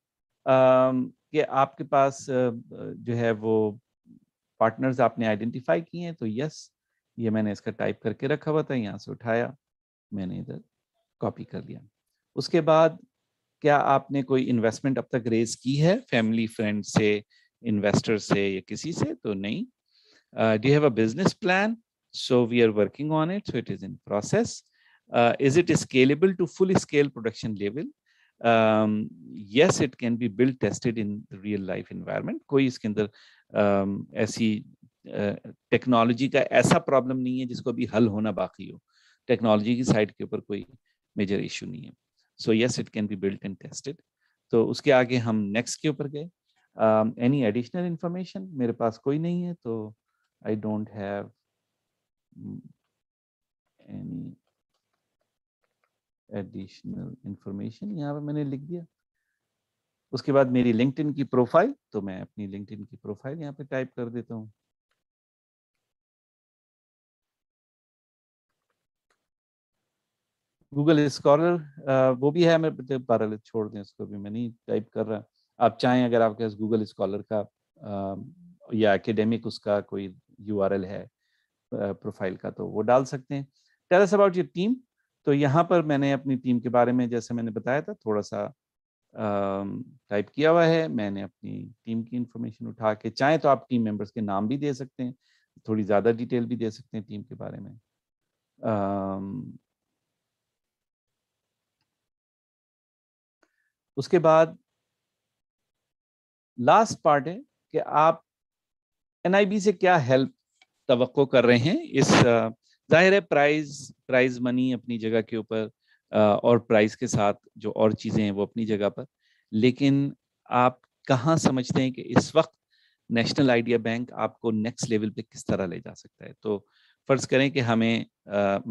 Speaker 1: कि आपके पास जो है वो पार्टनर्स आपने आइडेंटिफाई किए हैं तो यस ये मैंने इसका टाइप करके रखा हुआ था यहाँ से उठाया मैंने इधर कॉपी कर लिया उसके बाद क्या आपने कोई इन्वेस्टमेंट अब तक रेज की है फैमिली फ्रेंड से इन्वेस्टर से या किसी से तो नहीं do have a business plan so we are working on it so it is in process is it scalable to full scale production level yes it can be build tested in real life environment कोई इसके अंदर um, ऐसी technology uh, का ऐसा problem नहीं है जिसको अभी हल होना बाकी हो टेक्नोलॉजी की साइड के ऊपर कोई uh, मेजर इशू नहीं है so yes it can be built and tested तो उसके आगे हम नेक्स्ट के ऊपर गए एनी एडिशनल इंफॉर्मेशन मेरे पास कोई नहीं है तो I don't have any additional information यहाँ पे मैंने लिख दिया उसके बाद मेरी लिंक्डइन की प्रोफाइल तो मैं अपनी लिंक्डइन की प्रोफाइल यहाँ पे टाइप कर देता हूँ
Speaker 2: गूगल स्कॉलर
Speaker 1: uh, वो भी है मैं पैरल तो छोड़ दें इसको भी मैं नहीं टाइप कर रहा आप चाहें अगर आपके पास गूगल स्कॉलर का आ, um, या एकेडमिक उसका कोई यू है प्रोफाइल uh, का तो वो डाल सकते हैं tell us about your team तो यहाँ पर मैंने अपनी टीम के बारे में जैसे मैंने बताया था थोड़ा सा टाइप um, किया हुआ है मैंने अपनी टीम की इंफॉर्मेशन उठा के चाहें तो आप टीम मेंबर्स के नाम भी दे सकते हैं थोड़ी ज़्यादा डिटेल भी दे सकते हैं टीम के बारे में um, उसके बाद लास्ट पार्ट है कि आप एन से क्या हेल्प तो कर रहे हैं इस जाहिर है प्राइज प्राइज मनी अपनी जगह के ऊपर और प्राइस के साथ जो और चीज़ें हैं वो अपनी जगह पर लेकिन आप कहाँ समझते हैं कि इस वक्त नेशनल आइडिया बैंक आपको नेक्स्ट लेवल पे किस तरह ले जा सकता है तो फ़र्ज़ करें कि हमें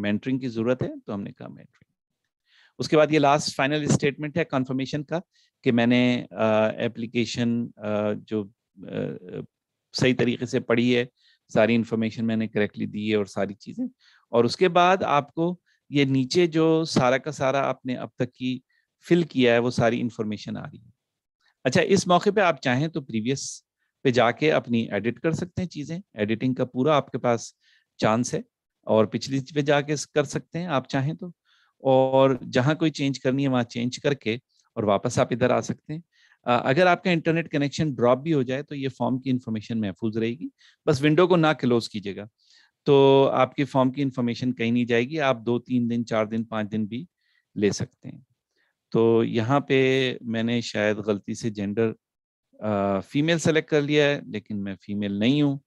Speaker 1: मेंटरिंग की ज़रूरत है तो हमने कहा मेंटरिंग उसके बाद ये लास्ट फाइनल स्टेटमेंट है कन्फर्मेशन का कि मैंने एप्लीकेशन जो सही तरीके से पढ़ी है सारी इंफॉर्मेशन मैंने करेक्टली दी है और सारी चीज़ें और उसके बाद आपको ये नीचे जो सारा का सारा आपने अब तक की फिल किया है वो सारी इन्फॉर्मेशन आ रही है अच्छा इस मौके पे आप चाहें तो प्रीवियस पे जाके अपनी एडिट कर सकते हैं चीज़ें एडिटिंग का पूरा आपके पास चांस है और पिछली पे जाके कर सकते हैं आप चाहें तो और जहाँ कोई चेंज करनी है वहाँ चेंज करके और वापस आप इधर आ सकते हैं अगर आपका इंटरनेट कनेक्शन ड्रॉप भी हो जाए तो ये फॉर्म की इन्फॉर्मेशन महफूज रहेगी बस विंडो को ना क्लोज कीजिएगा तो आपकी फॉर्म की इन्फॉर्मेशन कहीं नहीं जाएगी आप दो तीन दिन चार दिन पाँच दिन भी ले सकते हैं तो यहाँ पे मैंने शायद गलती से जेंडर फीमेल सेलेक्ट कर लिया है लेकिन मैं फीमेल नहीं हूँ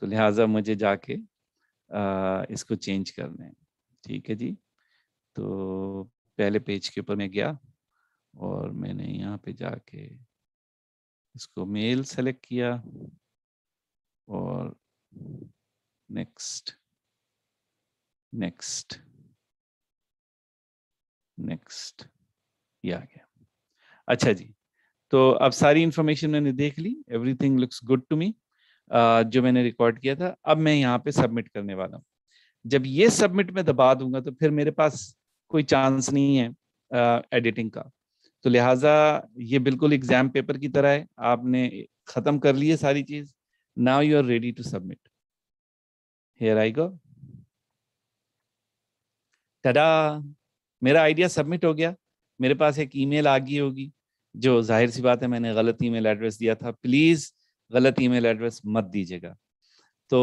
Speaker 1: तो लिहाजा मुझे जाके आ, इसको चेंज कर लें ठीक है जी तो पहले पेज के ऊपर मैं गया और मैंने यहाँ पे जाके इसको मेल सेलेक्ट किया और नेक्स्ट नेक्स्ट नेक्स्ट ये आ गया अच्छा जी तो अब सारी इंफॉर्मेशन मैंने देख ली everything looks good to me जो मैंने रिकॉर्ड किया था अब मैं यहाँ पे सबमिट करने वाला हूँ जब ये सबमिट में दबा दूंगा तो फिर मेरे पास कोई चांस नहीं है एडिटिंग का तो लिहाजा ये बिल्कुल एग्जाम पेपर की तरह है आपने खत्म कर लिए सारी चीज now you are ready to submit here I go tada मेरा आइडिया सबमिट हो गया मेरे पास एक ईमेल आ गई होगी जो जाहिर सी बात है मैंने गलत ईमेल एड्रेस दिया था प्लीज़ गलत ईमेल एड्रेस मत दीजिएगा तो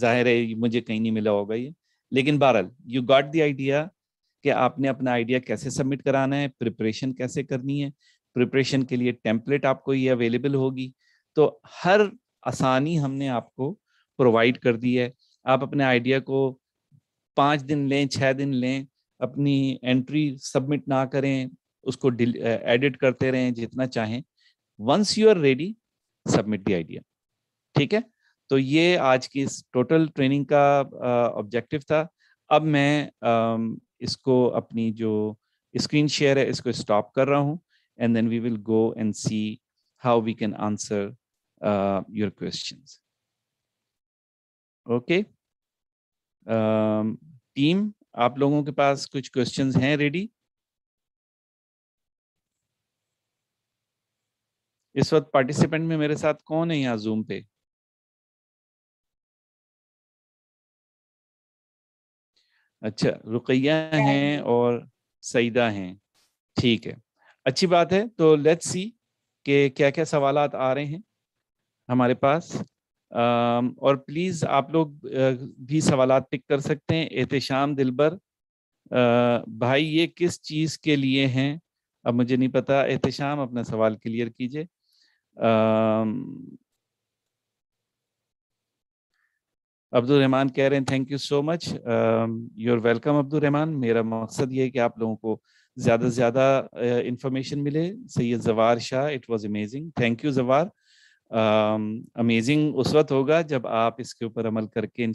Speaker 1: जाहिर है मुझे कहीं नहीं मिला होगा ये लेकिन बहरल यू गॉट द आइडिया कि आपने अपना आइडिया कैसे सबमिट कराना है प्रिपरेशन कैसे करनी है प्रिपरेशन के लिए टेम्पलेट आपको ये अवेलेबल होगी तो हर आसानी हमने आपको प्रोवाइड कर दी है आप अपने आइडिया को पाँच दिन लें छः दिन लें अपनी एंट्री सबमिट ना करें उसको एडिट करते रहें जितना चाहें once you are ready submit the idea ठीक है तो ये आज की इस टोटल ट्रेनिंग का ऑब्जेक्टिव था अब मैं इसको अपनी जो स्क्रीन शेयर है इसको स्टॉप कर रहा हूँ and then we will go and see how we can answer your question okay team आप लोगों के पास कुछ क्वेश्चंस हैं रेडी
Speaker 2: इस वक्त पार्टिसिपेंट में मेरे साथ कौन है यहाँ जूम पे अच्छा रुकैया हैं और
Speaker 1: सईदा हैं ठीक है अच्छी बात है तो लेट्स सी कि क्या क्या सवाल आ रहे हैं हमारे पास और प्लीज़ आप लोग भी सवाल पिक कर सकते हैं एहतशाम दिलबर भाई ये किस चीज़ के लिए हैं अब मुझे नहीं पता एहतशाम अपना सवाल क्लियर कीजिए अब्दुल रहमान कह रहे हैं thank you so much you are welcome Abdul Rahman मेरा मकसद ये है कि आप लोगों को ज़्यादा से ज़्यादा इंफॉर्मेशन uh, मिले Syed Jawar Shah it was amazing thank you Jawar amazing um, उस वक्त होगा जब आप इसके ऊपर अमल करके इन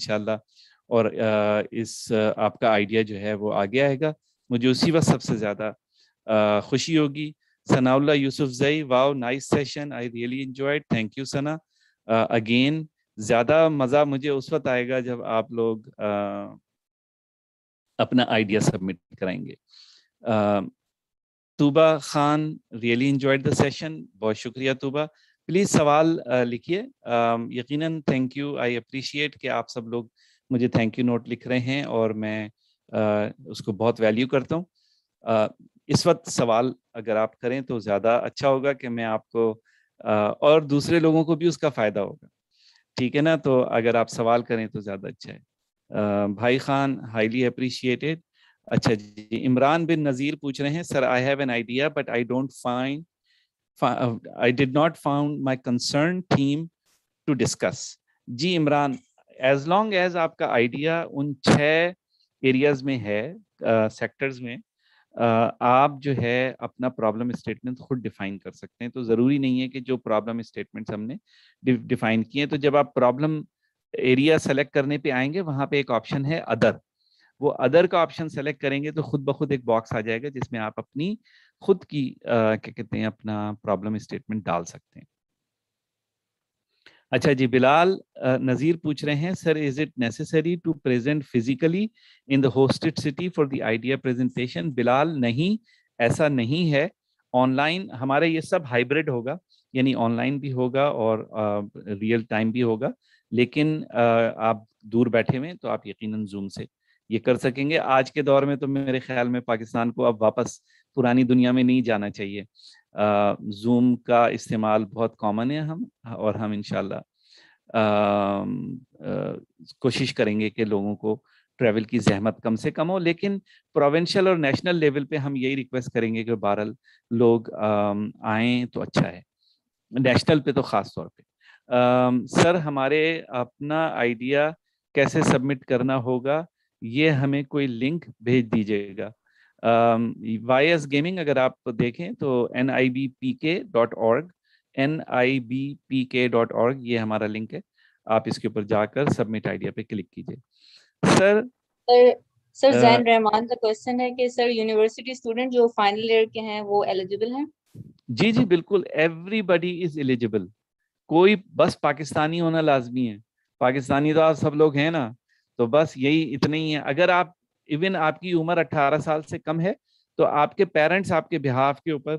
Speaker 1: और uh, इस uh, आपका आइडिया जो है वो आगे आएगा मुझे उसी वक्त सबसे ज़्यादा uh, खुशी होगी Sanaullah Yousafzai wow nice session I really enjoyed thank you Sana again uh, ज़्यादा मज़ा मुझे उस वक्त आएगा जब आप लोग आ, अपना आइडिया सबमिट कराएंगे Tooba Khan really enjoyed the session बहुत शुक्रिया तूबा प्लीज़ सवाल लिखिए यकीनन थैंक यू आई अप्रिशिएट कि आप सब लोग मुझे थैंक यू नोट लिख रहे हैं और मैं आ, उसको बहुत वैल्यू करता हूँ इस वक्त सवाल अगर आप करें तो ज़्यादा अच्छा होगा कि मैं आपको आ, और दूसरे लोगों को भी उसका फ़ायदा होगा ठीक है ना तो अगर आप सवाल करें तो ज़्यादा अच्छा है भाई खान हाईली अप्रिशिएटेड अच्छा जी इमरान बिन नज़ीर पूछ रहे हैं sir I have an idea but I don't find I did not found my concern theme to discuss जी इमरान एज लॉन्ग एज आपका आइडिया उन छः एरियाज में है सेक्टर्स uh, में आप जो है अपना प्रॉब्लम स्टेटमेंट खुद डिफाइन कर सकते हैं तो ज़रूरी नहीं है कि जो प्रॉब्लम स्टेटमेंट्स हमने डिफाइन किए हैं तो जब आप प्रॉब्लम एरिया सेलेक्ट करने पे आएंगे वहाँ पे एक ऑप्शन है अदर वो अदर का ऑप्शन सेलेक्ट करेंगे तो खुद ब खुद एक बॉक्स आ जाएगा जिसमें आप अपनी खुद की क्या कहते हैं अपना प्रॉब्लम स्टेटमेंट डाल सकते हैं अच्छा जी बिलाल नज़ीर पूछ रहे हैं sir is it necessary to present physically in the hosted city for the idea presentation Bilal नहीं ऐसा नहीं है ऑनलाइन हमारा ये सब हाइब्रिड होगा यानी ऑनलाइन भी होगा और रियल टाइम भी होगा लेकिन आप दूर बैठे हुए तो आप यकीनन जूम से ये कर सकेंगे आज के दौर में तो मेरे ख्याल में पाकिस्तान को अब वापस पुरानी दुनिया में नहीं जाना चाहिए जूम का इस्तेमाल बहुत कॉमन है हम और हम इनशाला कोशिश करेंगे कि लोगों को ट्रैवल की जहमत कम से कम हो लेकिन प्रोविंशियल और नेशनल लेवल पे हम यही रिक्वेस्ट करेंगे कि बहरल लोग आए तो अच्छा है नेशनल पे तो ख़ास तौर पे आ, सर हमारे अपना आइडिया कैसे सबमिट करना होगा ये हमें कोई लिंक भेज दीजिएगा वाई एस गेमिंग अगर आप देखें तो N I B P K dot org N I B P K dot org ये हमारा लिंक है आप इसके ऊपर जाकर सबमिट आइडिया पे क्लिक कीजिए सर
Speaker 3: सर जैन रहमान का क्वेश्चन है कि सर यूनिवर्सिटी स्टूडेंट जो फाइनल ईयर के हैं वो एलिजिबल हैं
Speaker 1: जी जी बिल्कुल एवरीबॉडी इज एलिजिबल कोई बस पाकिस्तानी होना लाजमी है पाकिस्तानी तो आप सब लोग हैं ना तो बस यही इतने ही है अगर आप इवन आपकी उम्र 18 साल से कम है तो आपके पेरेंट्स आपके बिहाफ के ऊपर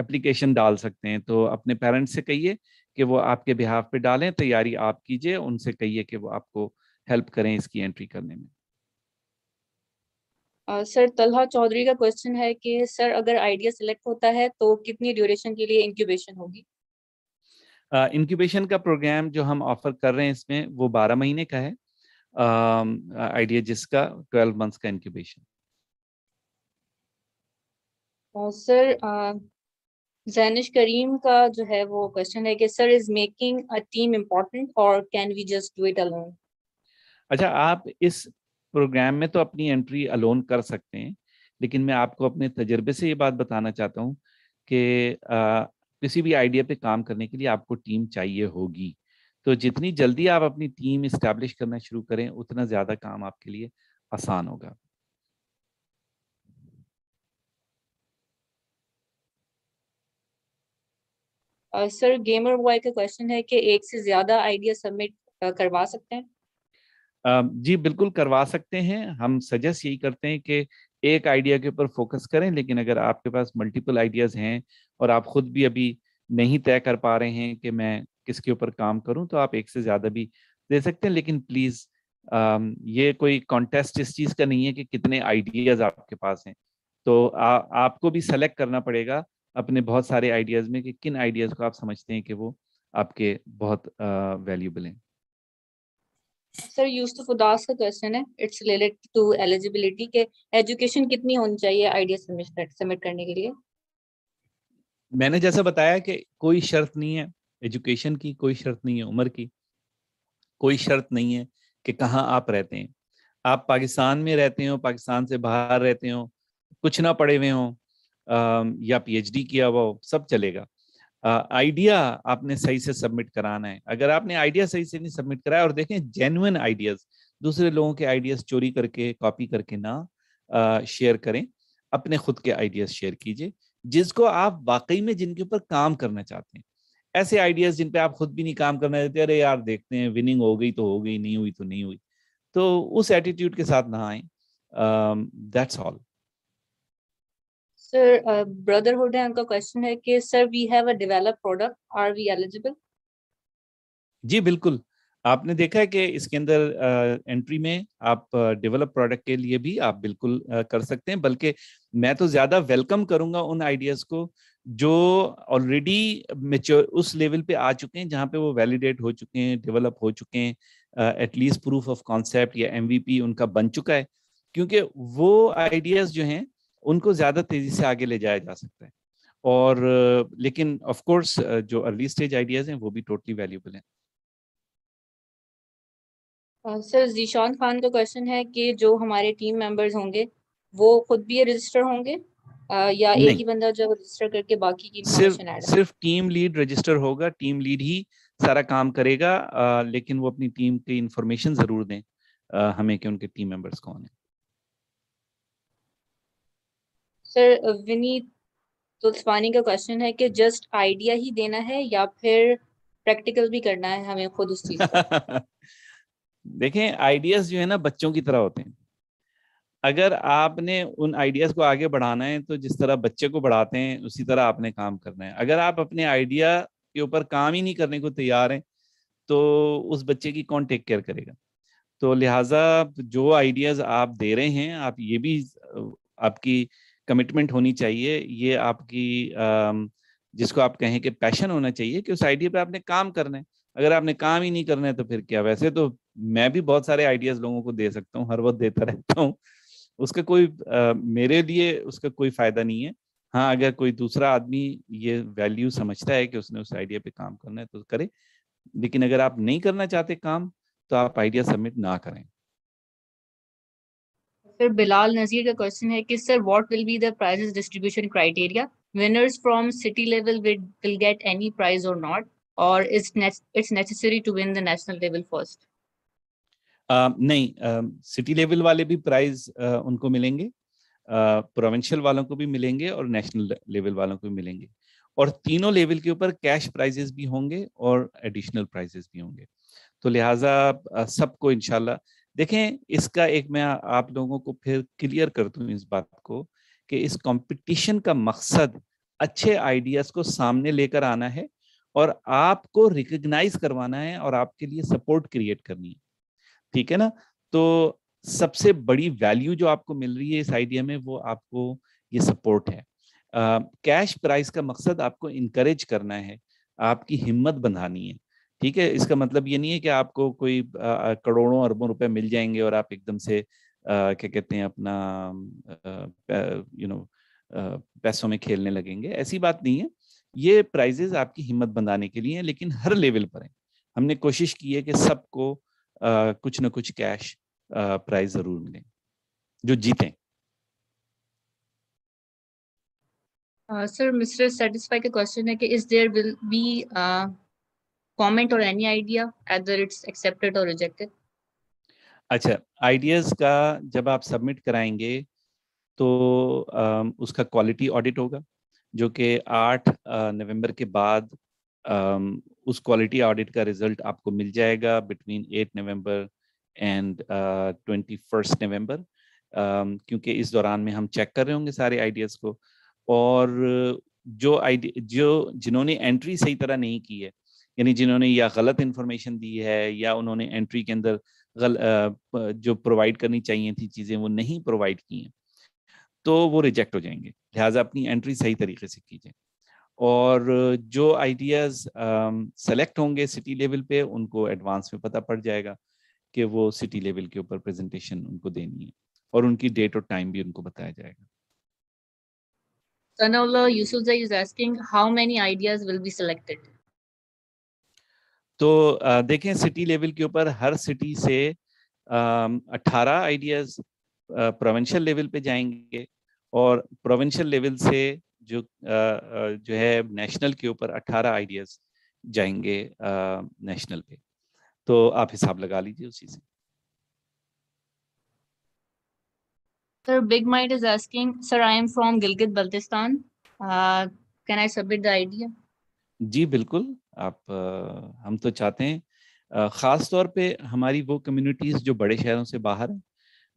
Speaker 1: एप्लीकेशन डाल सकते हैं तो अपने पेरेंट्स से कहिए कि वो आपके बिहाफ पे डालें तैयारी आप कीजिए उनसे कहिए कि वो आपको हेल्प करें इसकी एंट्री करने में
Speaker 3: सर तलहा चौधरी का क्वेश्चन है कि सर अगर आइडिया सिलेक्ट होता है तो कितनी ड्यूरेशन के लिए इंक्यूबेशन
Speaker 2: होगी
Speaker 1: इंक्यूबेशन का प्रोग्राम जो हम ऑफर कर रहे हैं इसमें वो बारह महीने का है आइडिया um, जिसका 12 मंथ्स का इंक्यूबेशन
Speaker 3: सर जैनिश करीम का जो है वो क्वेश्चन है कि sir is making a team important और can we just do it alone
Speaker 1: अच्छा आप इस प्रोग्राम में तो अपनी एंट्री अलोन कर सकते हैं लेकिन मैं आपको अपने तजर्बे से ये बात बताना चाहता हूँ कि uh, किसी भी आइडिया पे काम करने के लिए आपको टीम चाहिए होगी तो जितनी जल्दी आप अपनी टीम इस्टेब्लिश करना शुरू करें उतना ज़्यादा काम आपके लिए आसान होगा
Speaker 3: सर गेमर बॉय का क्वेश्चन है कि एक से ज्यादा आइडिया सबमिट करवा सकते हैं
Speaker 1: uh, जी बिल्कुल करवा सकते हैं हम सजेस्ट यही करते हैं कि एक आइडिया के ऊपर फोकस करें लेकिन अगर आपके पास मल्टीपल आइडियाज हैं और आप खुद भी अभी नहीं तय कर पा रहे हैं कि मैं किसके ऊपर काम करूं तो आप एक से ज्यादा भी दे सकते हैं लेकिन प्लीज ये कोई कॉन्टेस्ट इस चीज का नहीं है कि कितने आइडियाज आपके पास हैं तो आ, आपको भी सेलेक्ट करना पड़ेगा अपने बहुत सारे आइडियाज में कि किन आइडियाज को आप समझते हैं कि वो आपके बहुत वैल्यूबल हैं
Speaker 3: सर यूसुफ उदास का क्वेश्चन है इट्स रिलेटेड टू एलिजिबिलिटी के एजुकेशन कितनी होनी चाहिए आइडिया सबमिट करने के लिए
Speaker 1: मैंने जैसा बताया कि कोई शर्त नहीं है एजुकेशन की कोई शर्त नहीं है उम्र की कोई शर्त नहीं है कि कहाँ आप रहते हैं आप पाकिस्तान में रहते हो पाकिस्तान से बाहर रहते हो कुछ ना पढ़े हुए हों या पीएचडी किया हुआ हो सब चलेगा आइडिया आपने सही से सबमिट कराना है अगर आपने आइडिया सही से नहीं सबमिट कराया और देखें जेन्युन आइडियाज दूसरे लोगों के आइडियाज चोरी करके कॉपी करके ना शेयर करें अपने खुद के आइडियाज शेयर कीजिए जिसको आप वाकई में जिनके ऊपर काम करना चाहते हैं ऐसे आइडियाज जिन पे आप खुद भी नहीं काम करना देते अरे यार देखते हैं विनिंग हो गई तो हो गई नहीं हुई तो नहीं हुई तो उस एटीट्यूड के साथ ना आए दैट्स ऑल
Speaker 3: सर ब्रदरहुड है उनका क्वेश्चन है कि sir we have a develop product are we eligible
Speaker 1: जी बिल्कुल आपने देखा है कि इसके अंदर एंट्री uh, में आप डेवलप uh, प्रोडक्ट के लिए भी आप बिल्कुल uh, कर सकते हैं बल्कि मैं तो ज्यादा वेलकम करूंगा उन आइडियाज को जो ऑलरेडी मेच्योर उस लेवल पे आ चुके हैं जहाँ पे वो वैलिडेट हो चुके हैं डेवलप हो चुके हैं एटलीस्ट प्रूफ ऑफ कॉन्सेप्ट या एम उनका बन चुका है क्योंकि वो आइडियाज जो हैं उनको ज़्यादा तेज़ी से आगे ले जाया जा सकता है और लेकिन ऑफ कोर्स uh, जो अर्ली स्टेज आइडियाज हैं वो भी टोटली वैल्यूबल हैं
Speaker 3: सर जीशान खान का क्वेश्चन है कि जो हमारे टीम मेंबर्स होंगे वो खुद भी रजिस्टर होंगे या एक ही बंदा जो रजिस्टर करके बाकी की सिर्फ सिर्फ
Speaker 1: टीम लीड रजिस्टर होगा टीम लीड ही सारा काम करेगा आ, लेकिन वो अपनी टीम की इंफॉर्मेशन जरूर दें आ, हमें कि उनके टीम मेंबर्स कौन है
Speaker 3: सर विनीत तुलसवानी का क्वेश्चन है कि जस्ट आइडिया ही देना है या फिर प्रैक्टिकल भी करना है हमें खुद उस चीज
Speaker 1: देखें आइडियाज जो है ना बच्चों की तरह होते हैं अगर आपने उन आइडियाज को आगे बढ़ाना है तो जिस तरह बच्चे को बढ़ाते हैं उसी तरह आपने काम करना है अगर आप अपने आइडिया के ऊपर काम ही नहीं करने को तैयार हैं तो उस बच्चे की कौन टेक केयर करेगा तो लिहाजा जो आइडियाज आप दे रहे हैं आप ये भी आपकी कमिटमेंट होनी चाहिए ये आपकी जिसको आप कहें कि पैशन होना चाहिए कि उस आइडिया पर आपने काम करना है अगर आपने काम ही नहीं करना है तो फिर क्या वैसे तो मैं भी बहुत सारे आइडियाज लोगों को दे सकता हूँ हर वक्त देता रहता हूँ उसका कोई आ, मेरे लिए उसका कोई फायदा नहीं है हाँ अगर कोई दूसरा आदमी ये वैल्यू समझता है कि उसने उस आइडिया पे काम करना है तो करे लेकिन अगर आप नहीं करना चाहते काम तो आप आइडिया सबमिट ना करें
Speaker 3: फिर बिलाल नजीर का क्वेश्चन है कि sir what will be the prizes distribution criteria winners from city level will get any prize और नॉट और it's it's necessary to win the national level first
Speaker 1: नहीं सिटी लेवल वाले भी प्राइज उनको मिलेंगे प्रोविंशियल वालों को भी मिलेंगे और नेशनल लेवल वालों को भी मिलेंगे और तीनों लेवल के ऊपर कैश प्राइजेस भी होंगे और एडिशनल प्राइजेस भी होंगे तो लिहाजा सबको इनशाला देखें इसका एक मैं आप लोगों को फिर क्लियर कर दू इस बात को कि इस कंपटीशन का मकसद अच्छे आइडियाज को सामने लेकर आना है और आपको रिकग्नाइज करवाना है और आपके लिए सपोर्ट क्रिएट करनी है ठीक है ना तो सबसे बड़ी वैल्यू जो आपको मिल रही है इस आइडिया में वो आपको ये सपोर्ट है कैश uh, प्राइस का मकसद आपको इनक्रेज करना है आपकी हिम्मत बनानी है ठीक है इसका मतलब ये नहीं है कि आपको कोई करोड़ों अरबों रुपए मिल जाएंगे और आप एकदम से क्या कहते हैं अपना यू नो पैसों में खेलने लगेंगे ऐसी बात नहीं है ये प्राइजेज आपकी हिम्मत बनाने के लिए हैं लेकिन हर लेवल पर हैं हमने कोशिश की है कि सबको कुछ ना कुछ कैश प्राइज जरूर मिले जो जीते
Speaker 3: सर मिस्टर सेटिस्फाई का क्वेश्चन है कि is there will be comment और any idea either it's accepted और रिजेक्टेड
Speaker 1: अच्छा आइडियाज का जब आप सबमिट कराएंगे तो उसका क्वालिटी ऑडिट होगा जो कि 8 नवंबर के बाद Um, उस क्वालिटी ऑडिट का रिजल्ट आपको मिल जाएगा between 8 November and twenty first November क्योंकि इस दौरान में हम चेक कर रहे होंगे सारे आइडियाज़ को और जो आइडिया जो जिन्होंने एंट्री सही तरह नहीं की है यानी जिन्होंने या गलत इन्फॉर्मेशन दी है या उन्होंने एंट्री के अंदर गल, जो प्रोवाइड करनी चाहिए थी चीज़ें वो नहीं प्रोवाइड की हैं तो वो रिजेक्ट हो जाएंगे लिहाजा अपनी एंट्री सही तरीके से कीजिए और जो आइडियाज़ सेलेक्ट um, होंगे सिटी लेवल पे उनको एडवांस में पता पड़ जाएगा कि वो सिटी लेवल के ऊपर प्रेजेंटेशन उनको देनी है और उनकी डेट और टाइम भी उनको बताया जाएगा तो uh, देखें सिटी लेवल के ऊपर हर सिटी से 18 आइडियाज प्रोविंशियल लेवल पे जाएंगे और प्रोविंशियल लेवल से जो जो है नेशनल के ऊपर 18 आइडियाज जाएंगे नेशनल पे तो आप हिसाब लगा लीजिए उसी से
Speaker 3: sir big Mind is asking sir I am from Gilgit Baltistan. Can I submit the idea
Speaker 1: जी बिल्कुल आप आ, हम तो चाहते हैं खास तौर पे हमारी वो कम्युनिटीज जो बड़े शहरों से बाहर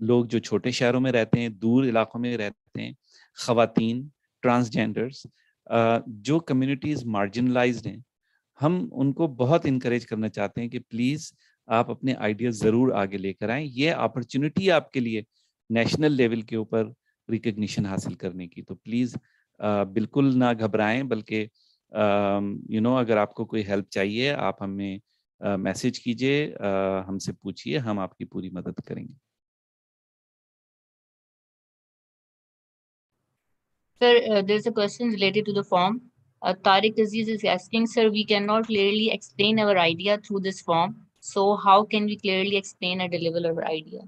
Speaker 1: लोग जो छोटे शहरों में रहते हैं दूर इलाकों में रहते हैं खातन ट्रांसजेंडर्स uh, जो कम्युनिटीज मार्जिनलाइज्ड हैं हम उनको बहुत इनक्रेज करना चाहते हैं कि प्लीज आप अपने आइडिया जरूर आगे लेकर आए ये अपॉर्चुनिटी आपके लिए नेशनल लेवल के ऊपर रिकग्निशन हासिल करने की तो प्लीज uh, बिल्कुल ना घबराएं बल्कि यू um, नो अगर आपको कोई हेल्प चाहिए आप हमें मैसेज uh, कीजिए हमसे पूछिए हम आपकी पूरी मदद करेंगे
Speaker 3: Sir, uh, there's a question related to the form. Uh, Tariq Aziz is asking, sir, we cannot clearly explain our idea through this form. So how can we clearly explain or deliver our idea?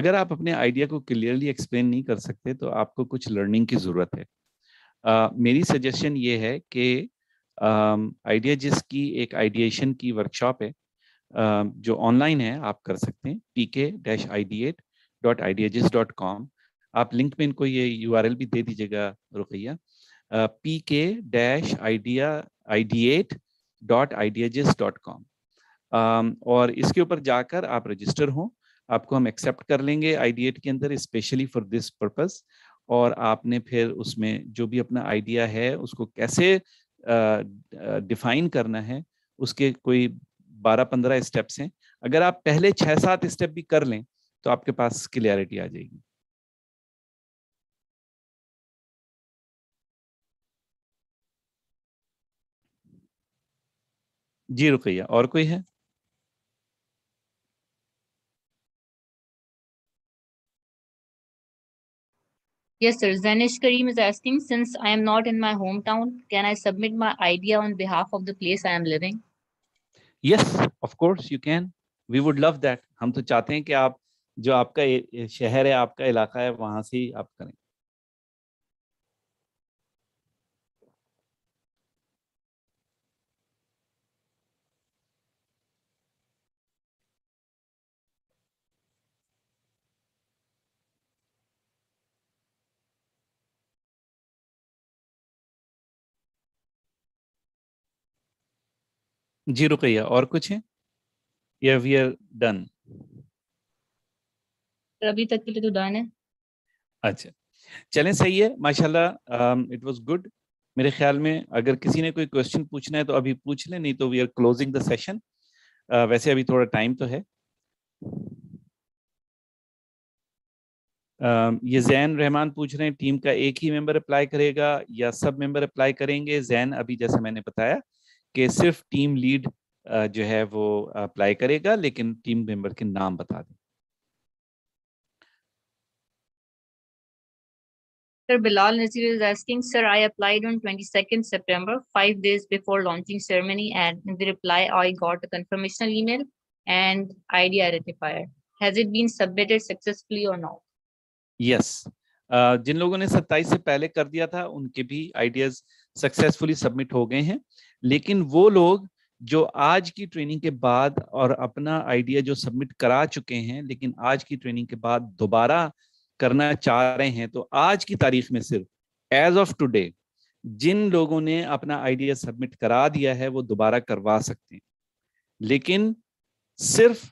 Speaker 1: अगर आप अपने idea को clearly explain नहीं कर सकते तो आपको कुछ लर्निंग की ज़रूरत है uh, मेरी सजेशन ये है कि आइडिया uh, जिसकी एक आइडिएशन की वर्कशॉप है uh, जो ऑनलाइन है आप कर सकते हैं P K dash I D at dot I D एजिस डॉट कॉम आप लिंक में इनको ये यू भी दे दीजिएगा Ruqaiya P K dash idea at dot ideasis dot com और इसके ऊपर जाकर आप रजिस्टर हो आपको हम एक्सेप्ट कर लेंगे एट के अंदर स्पेशली फॉर दिस पर्पस और आपने फिर उसमें जो भी अपना आइडिया है उसको कैसे डिफाइन uh, करना है उसके कोई बारह पंद्रह स्टेप्स हैं अगर आप पहले छः सात स्टेप भी कर लें तो आपके पास क्लियरिटी आ जाएगी
Speaker 2: जी रुकैया और कोई है
Speaker 3: Yes, sir. Zainish Karim is asking, since I am not in my hometown, can I submit my idea on behalf of the place I am living?
Speaker 1: Yes, of course you can. We would love that. हम तो चाहते हैं कि आप जो आपका शहर है आपका इलाका है वहाँ
Speaker 2: से ही आप करें जी रुकैया और कुछ है या
Speaker 1: वी आर डन
Speaker 3: अभी तक के लिए तो डन है
Speaker 1: अच्छा चलें सही है माशाल्लाह इट वाज गुड मेरे ख्याल में अगर किसी ने कोई क्वेश्चन पूछना है तो अभी पूछ लें नहीं तो we are closing the session वैसे अभी थोड़ा टाइम तो है uh, ये जैन रहमान पूछ रहे हैं टीम का एक ही मेंबर अप्लाई करेगा या सब मेंबर अप्लाई करेंगे जैन अभी जैसे मैंने बताया कि सिर्फ टीम लीड जो है वो अप्लाई करेगा लेकिन टीम मेंबर के नाम बता दें
Speaker 3: Sir Bilal Nazir is asking, sir, I applied on 22nd September, five days before launching ceremony, and in the reply, I got a confirmation email and ID identifier. Has it been submitted successfully or not?
Speaker 1: Yes. Uh, जिन लोगों ने 27 से पहले कर दिया था उनके भी ideas successfully submit हो गए हैं लेकिन वो लोग जो आज की ट्रेनिंग के बाद और अपना आइडिया जो सबमिट करा चुके हैं लेकिन आज की ट्रेनिंग के बाद दोबारा करना चाह रहे हैं तो आज की तारीख में सिर्फ एज ऑफ टुडे जिन लोगों ने अपना आइडिया सबमिट करा दिया है वो दोबारा करवा सकते हैं लेकिन सिर्फ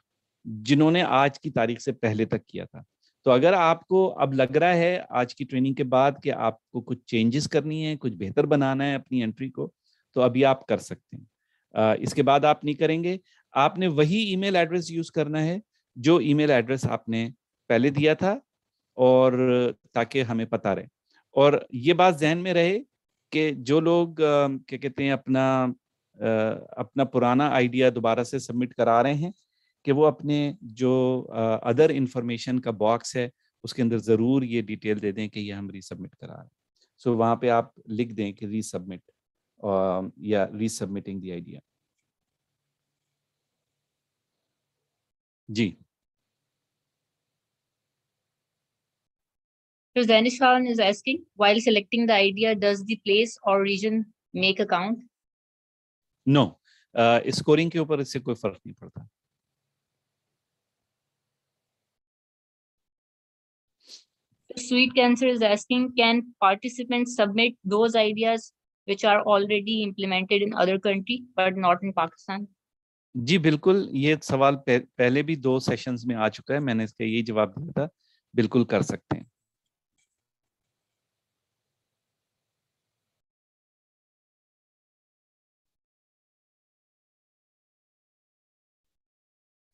Speaker 1: जिन्होंने आज की तारीख से पहले तक किया था तो अगर आपको अब लग रहा है आज की ट्रेनिंग के बाद कि आपको कुछ चेंजेस करनी है कुछ बेहतर बनाना है अपनी एंट्री को तो अभी आप कर सकते हैं इसके बाद आप नहीं करेंगे आपने वही ईमेल एड्रेस यूज करना है जो ईमेल एड्रेस आपने पहले दिया था और ताकि हमें पता रहे और ये बात जहन में रहे कि जो लोग क्या कहते हैं अपना अपना पुराना आइडिया दोबारा से सबमिट करा रहे हैं कि वो अपने जो अदर इंफॉर्मेशन का बॉक्स है उसके अंदर ज़रूर ये डिटेल दे दें कि ये हम रीसबमिट करा रहे हैं सो so, वहाँ पे आप लिख दें कि resubmit um, yeah, resubmitting the idea. G.
Speaker 3: So Zanishan is asking, while selecting the idea, does the place or region make a
Speaker 2: count?
Speaker 1: No, uh, scoring के ऊपर इससे कोई फर्क नहीं पड़ता
Speaker 3: Sweet Cancer is asking, can participants submit those ideas which are already implemented in other country but not in Pakistan?
Speaker 1: ji bilkul ye sawal pehle bhi do sessions mein aa chuka hai maine iska इसका jawab diya tha bilkul kar sakte hain हैं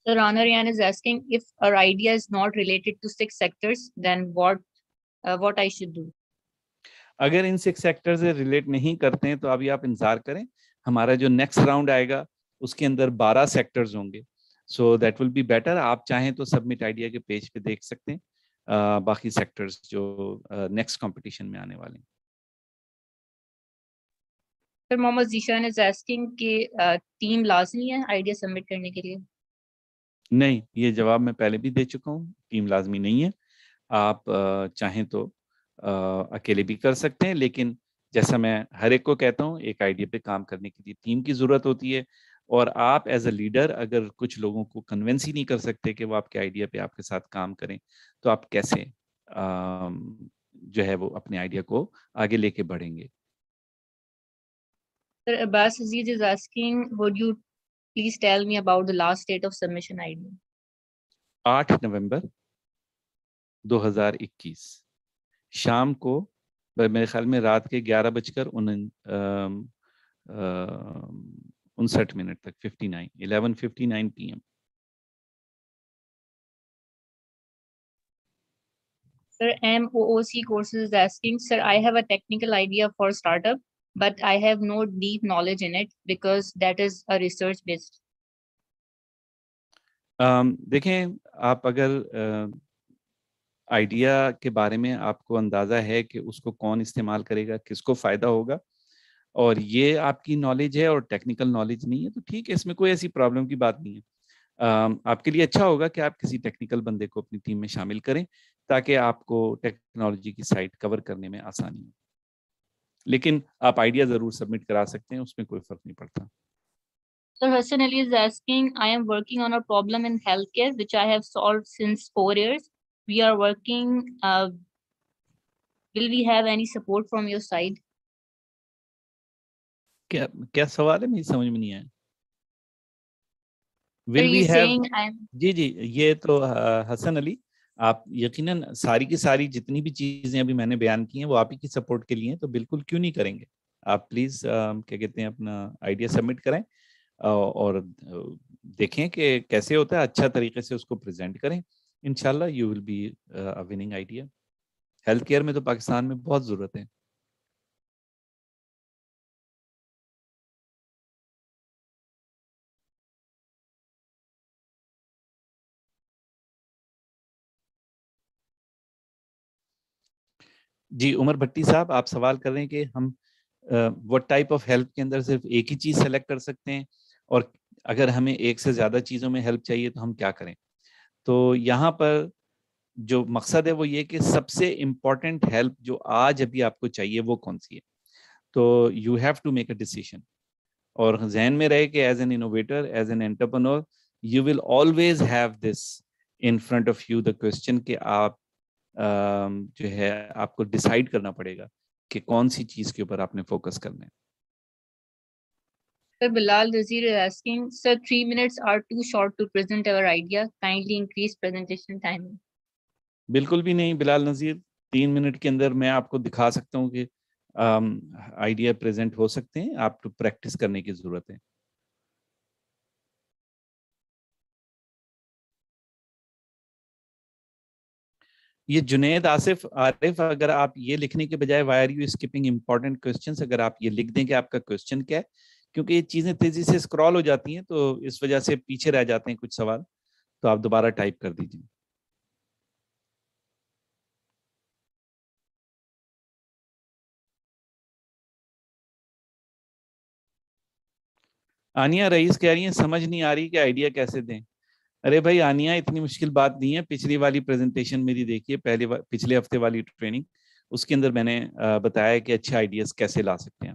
Speaker 3: Sir Anarayan is asking if our idea is not related to six sectors, then what uh, what I should do?
Speaker 1: अगर इन six sector से रिलेट नहीं करते हैं तो अभी आप इंतजार करें हमारा जो नेक्स्ट राउंड आएगा उसके अंदर बारह सेक्टर्स होंगे so that will be better आप चाहें तो सबमिट आइडिया के पेज पे देख सकते हैं आ, बाकी सेक्टर्स जो नेक्स्ट कॉम्पिटिशन में आने वाले
Speaker 3: हैं मोहम्मद जीशान इज आस्किंग कि टीम लाजमी है आइडिया सबमिट करने के लिए
Speaker 1: नहीं ये जवाब मैं पहले भी दे चुका हूँ टीम लाजमी नहीं है आप चाहें तो अकेले भी कर सकते हैं लेकिन जैसा मैं हर एक को कहता हूँ एक आइडिया पे काम करने के लिए टीम की जरूरत होती है और आप एज अ लीडर अगर कुछ लोगों को कन्वेंस ही नहीं कर सकते कि वो आपके आइडिया पे आपके साथ काम करें तो आप कैसे आ, जो है वो अपने आइडिया को आगे लेके बढ़ेंगे
Speaker 3: Sir Abbas Aziz is asking, would you please tell me about the last date of submission 8
Speaker 1: 2021 शाम को मेरे ख्याल में रात के ग्यारह बजकर उन
Speaker 2: उनसठ मिनट तक fifty nine eleven fifty nine P M Sir,
Speaker 3: MOOC courses is asking, Sir, I have a technical idea for startup, but I have no deep knowledge in it because that is a research based.
Speaker 1: Um, देखें आप अगर uh, idea के बारे में आपको अंदाज़ा है कि उसको कौन इस्तेमाल करेगा किसको फ़ायदा होगा और ये आपकी नॉलेज है और टेक्निकल नॉलेज नहीं है तो ठीक है इसमें कोई ऐसी प्रॉब्लम की बात नहीं है आपके लिए अच्छा होगा कि आप किसी टेक्निकल बंदे को अपनी टीम में शामिल करें ताकि आपको टेक्नोलॉजी की साइट कवर करने में आसानी हो लेकिन आप आइडिया ज़रूर सबमिट करा सकते हैं उसमें कोई फ़र्क नहीं पड़ता
Speaker 3: So Hassan Ali is asking, I am working on a problem in healthcare, which I have solved since four years. we are working uh, will we have any support from your side
Speaker 2: क्या क्या सवाल है मुझे समझ में नहीं आया will we have
Speaker 1: जी जी ये तो हसन अली आप यकीनन सारी की सारी जितनी भी चीजें अभी मैंने बयान की हैं वो आप ही की सपोर्ट के लिए हैं तो बिल्कुल क्यों नहीं करेंगे आप प्लीज क्या कहते हैं अपना आइडिया सबमिट करें और देखें कि कैसे होता है अच्छा तरीके से उसको प्रेजेंट करें इनशाला you will be a winning idea
Speaker 2: health care में तो पाकिस्तान में बहुत ज़रूरत है जी उमर भट्टी साहब आप सवाल कर रहे हैं कि हम वट टाइप ऑफ हेल्प
Speaker 1: के अंदर सिर्फ एक ही चीज़ सेलेक्ट कर सकते हैं और अगर हमें एक से ज़्यादा चीज़ों में हेल्प चाहिए तो हम क्या करें तो यहाँ पर जो मकसद है वो ये कि सबसे इम्पॉर्टेंट हेल्प जो आज अभी आपको चाहिए वो कौन सी है तो you have to make a decision और जहन में रहे कि as an innovator as an entrepreneur you will always have this in front of you the question कि आप जो है आपको डिसाइड करना पड़ेगा कि कौन सी चीज़ के ऊपर आपने फोकस करना है
Speaker 3: Sir Bilal Nazir is asking, sir, three minutes are too short to present our idea. Kindly increase presentation timing.
Speaker 1: बिल्कुल भी नहीं बिलाल नज़ीर तीन मिनट के अंदर मैं आपको दिखा सकता हूँ कि आइडिया um, प्रेजेंट हो सकते हैं आप
Speaker 2: तो प्रैक्टिस करने की ज़रूरत है ये जुनेद आसिफ
Speaker 1: आरिफ अगर आप ये लिखने के बजाय why are you skipping important questions अगर आप ये लिख दें कि आपका क्वेश्चन क्या है क्योंकि ये चीज़ें तेज़ी से स्क्रॉल हो जाती हैं तो इस वजह से पीछे रह जाते हैं कुछ सवाल
Speaker 2: तो आप दोबारा टाइप कर दीजिए आनिया रईस कह रही है समझ नहीं आ रही कि आइडिया कैसे दें
Speaker 1: अरे भाई आनिया इतनी मुश्किल बात नहीं है पिछली वाली प्रेजेंटेशन मेरी देखिए पहले पिछले हफ्ते वाली ट्रेनिंग उसके अंदर मैंने बताया कि अच्छे आइडियाज़ कैसे ला सकते हैं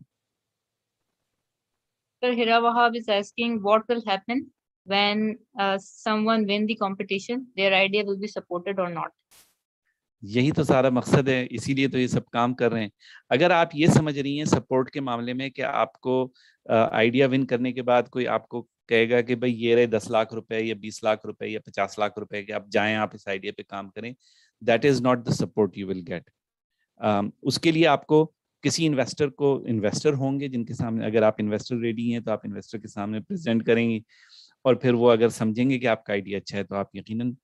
Speaker 3: Dr. Hira Wahab is asking what will happen when uh, someone win the competition, their idea will be supported or not.
Speaker 1: यही तो सारा मकसद है इसीलिए तो ये सब काम कर रहे हैं अगर आप ये समझ रही हैं सपोर्ट के मामले में कि आपको आइडिया विन करने के बाद कोई आपको कहेगा कि भाई ये रहे दस लाख रुपए या बीस लाख रुपए या पचास लाख रुपए के आप जाएं आप इस आइडिया पे काम करें that is not the support you will get उसके लिए आपको किसी इन्वेस्टर को इन्वेस्टर होंगे जिनके सामने अगर आप इन्वेस्टर रेडी हैं तो आप इन्वेस्टर के सामने प्रेजेंट करेंगे और फिर वो अगर समझेंगे कि आपका आइडिया अच्छा है तो आप यकीन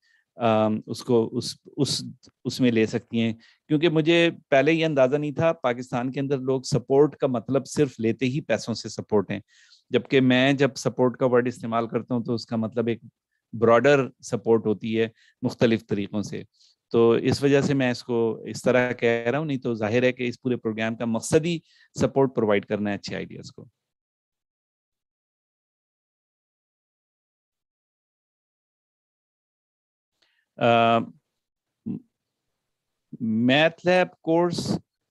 Speaker 1: उसको उस उस उसमें ले सकती हैं क्योंकि मुझे पहले ये अंदाज़ा नहीं था पाकिस्तान के अंदर लोग सपोर्ट का मतलब सिर्फ लेते ही पैसों से सपोर्ट हैं जबकि मैं जब सपोर्ट का वर्ड इस्तेमाल करता हूँ तो उसका मतलब एक ब्रॉडर सपोर्ट होती है मुख्तलिफ तरीक़ों से तो इस वजह से मैं इसको इस तरह
Speaker 2: कह रहा हूँ नहीं तो जाहिर है कि इस पूरे प्रोग्राम का मकसद ही सपोर्ट प्रोवाइड करना है अच्छे आइडियाज़ को math
Speaker 1: lab course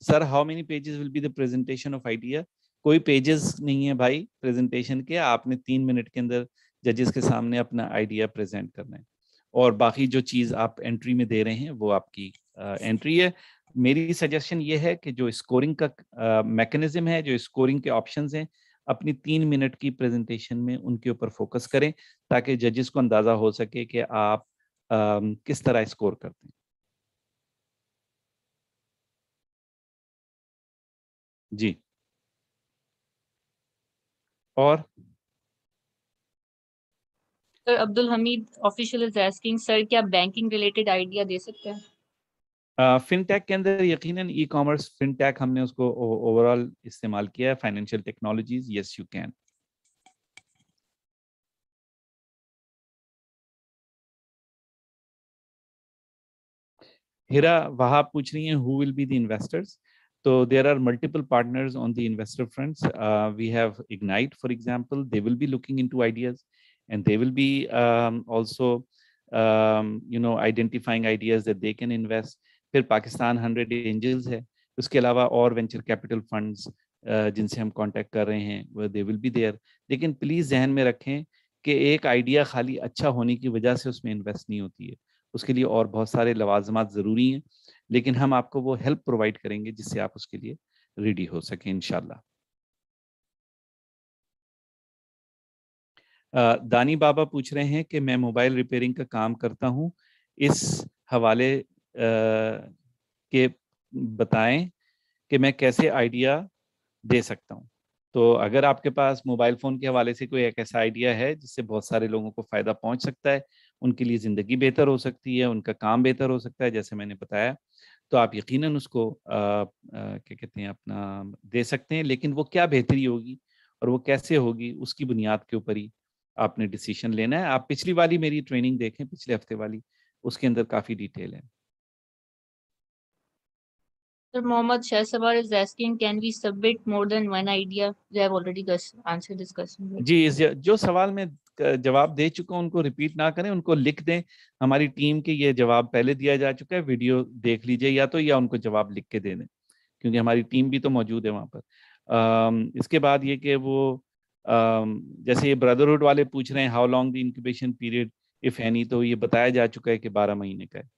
Speaker 1: sir how many pages will be the presentation of idea कोई पेजेस नहीं है भाई प्रेजेंटेशन के आपने तीन मिनट के अंदर जजेस के सामने अपना आइडिया प्रेजेंट करना है और बाकी जो चीज आप एंट्री में दे रहे हैं वो आपकी एंट्री है मेरी सजेशन ये है कि जो स्कोरिंग का मैकेनिज्म है जो स्कोरिंग के ऑप्शंस हैं अपनी तीन मिनट की प्रेजेंटेशन में उनके ऊपर फोकस करें ताकि जजेस को अंदाजा हो सके कि आप आ, किस तरह स्कोर करते हैं
Speaker 2: जी और sir Abdul Hameed
Speaker 3: official is asking sir क्या बैंकिंग रिलेटेड आइडिया दे सकते हैं?
Speaker 1: फिनटेक uh, के अंदर यकीनन ई कॉमर्स फिनटेक हमने उसको ओवरऑल इस्तेमाल किया है financial technologies
Speaker 2: yes you can Hira वहा पूछ रही हैं
Speaker 1: who will be the investors तो there are multiple partners on the investor fronts we have ignite for example they will be looking into ideas and they will be um, also um, you know identifying ideas that they can invest फिर Pakistan hundred angels है उसके अलावा और venture capital funds जिनसे हम contact कर रहे हैं दे विल बी देयर लेकिन प्लीज़ जहन में रखें कि एक आइडिया खाली अच्छा होने की वजह से उसमें इन्वेस्ट नहीं होती है उसके लिए और बहुत सारे लवाजमात ज़रूरी हैं लेकिन हम आपको वो हेल्प प्रोवाइड करेंगे जिससे आप उसके लिए रेडी हो सकें इनशाला दानी बाबा पूछ रहे हैं कि मैं मोबाइल रिपेयरिंग का काम करता हूं इस हवाले के बताएं कि मैं कैसे आइडिया दे सकता हूं तो अगर आपके पास मोबाइल फ़ोन के हवाले से कोई एक ऐसा आइडिया है जिससे बहुत सारे लोगों को फ़ायदा पहुंच सकता है उनके लिए ज़िंदगी बेहतर हो सकती है उनका काम बेहतर हो सकता है जैसे मैंने बताया तो आप यकीनन उसको क्या कहते हैं अपना दे सकते हैं लेकिन वो क्या बेहतरी होगी और वो कैसे होगी उसकी बुनियाद के ऊपर ही आपने डिसीजन लेना है आप पिछली वाली मेरी ट्रेनिंग देखें पिछले हफ्ते वाली उसके अंदर काफी डिटेल है जी इस जो सवाल में जवाब दे चुका उनको रिपीट ना करें उनको लिख दें हमारी टीम के ये जवाब पहले दिया जा चुका है वीडियो देख लीजिए या तो या उनको जवाब लिख के दे दें क्योंकि हमारी टीम भी तो मौजूद है वहाँ पर आ, इसके बाद ये कि वो जैसे ये ब्रदरहुड वाले पूछ रहे हैं how long the incubation period if
Speaker 2: any तो ये बताया जा चुका है कि बारह महीने का है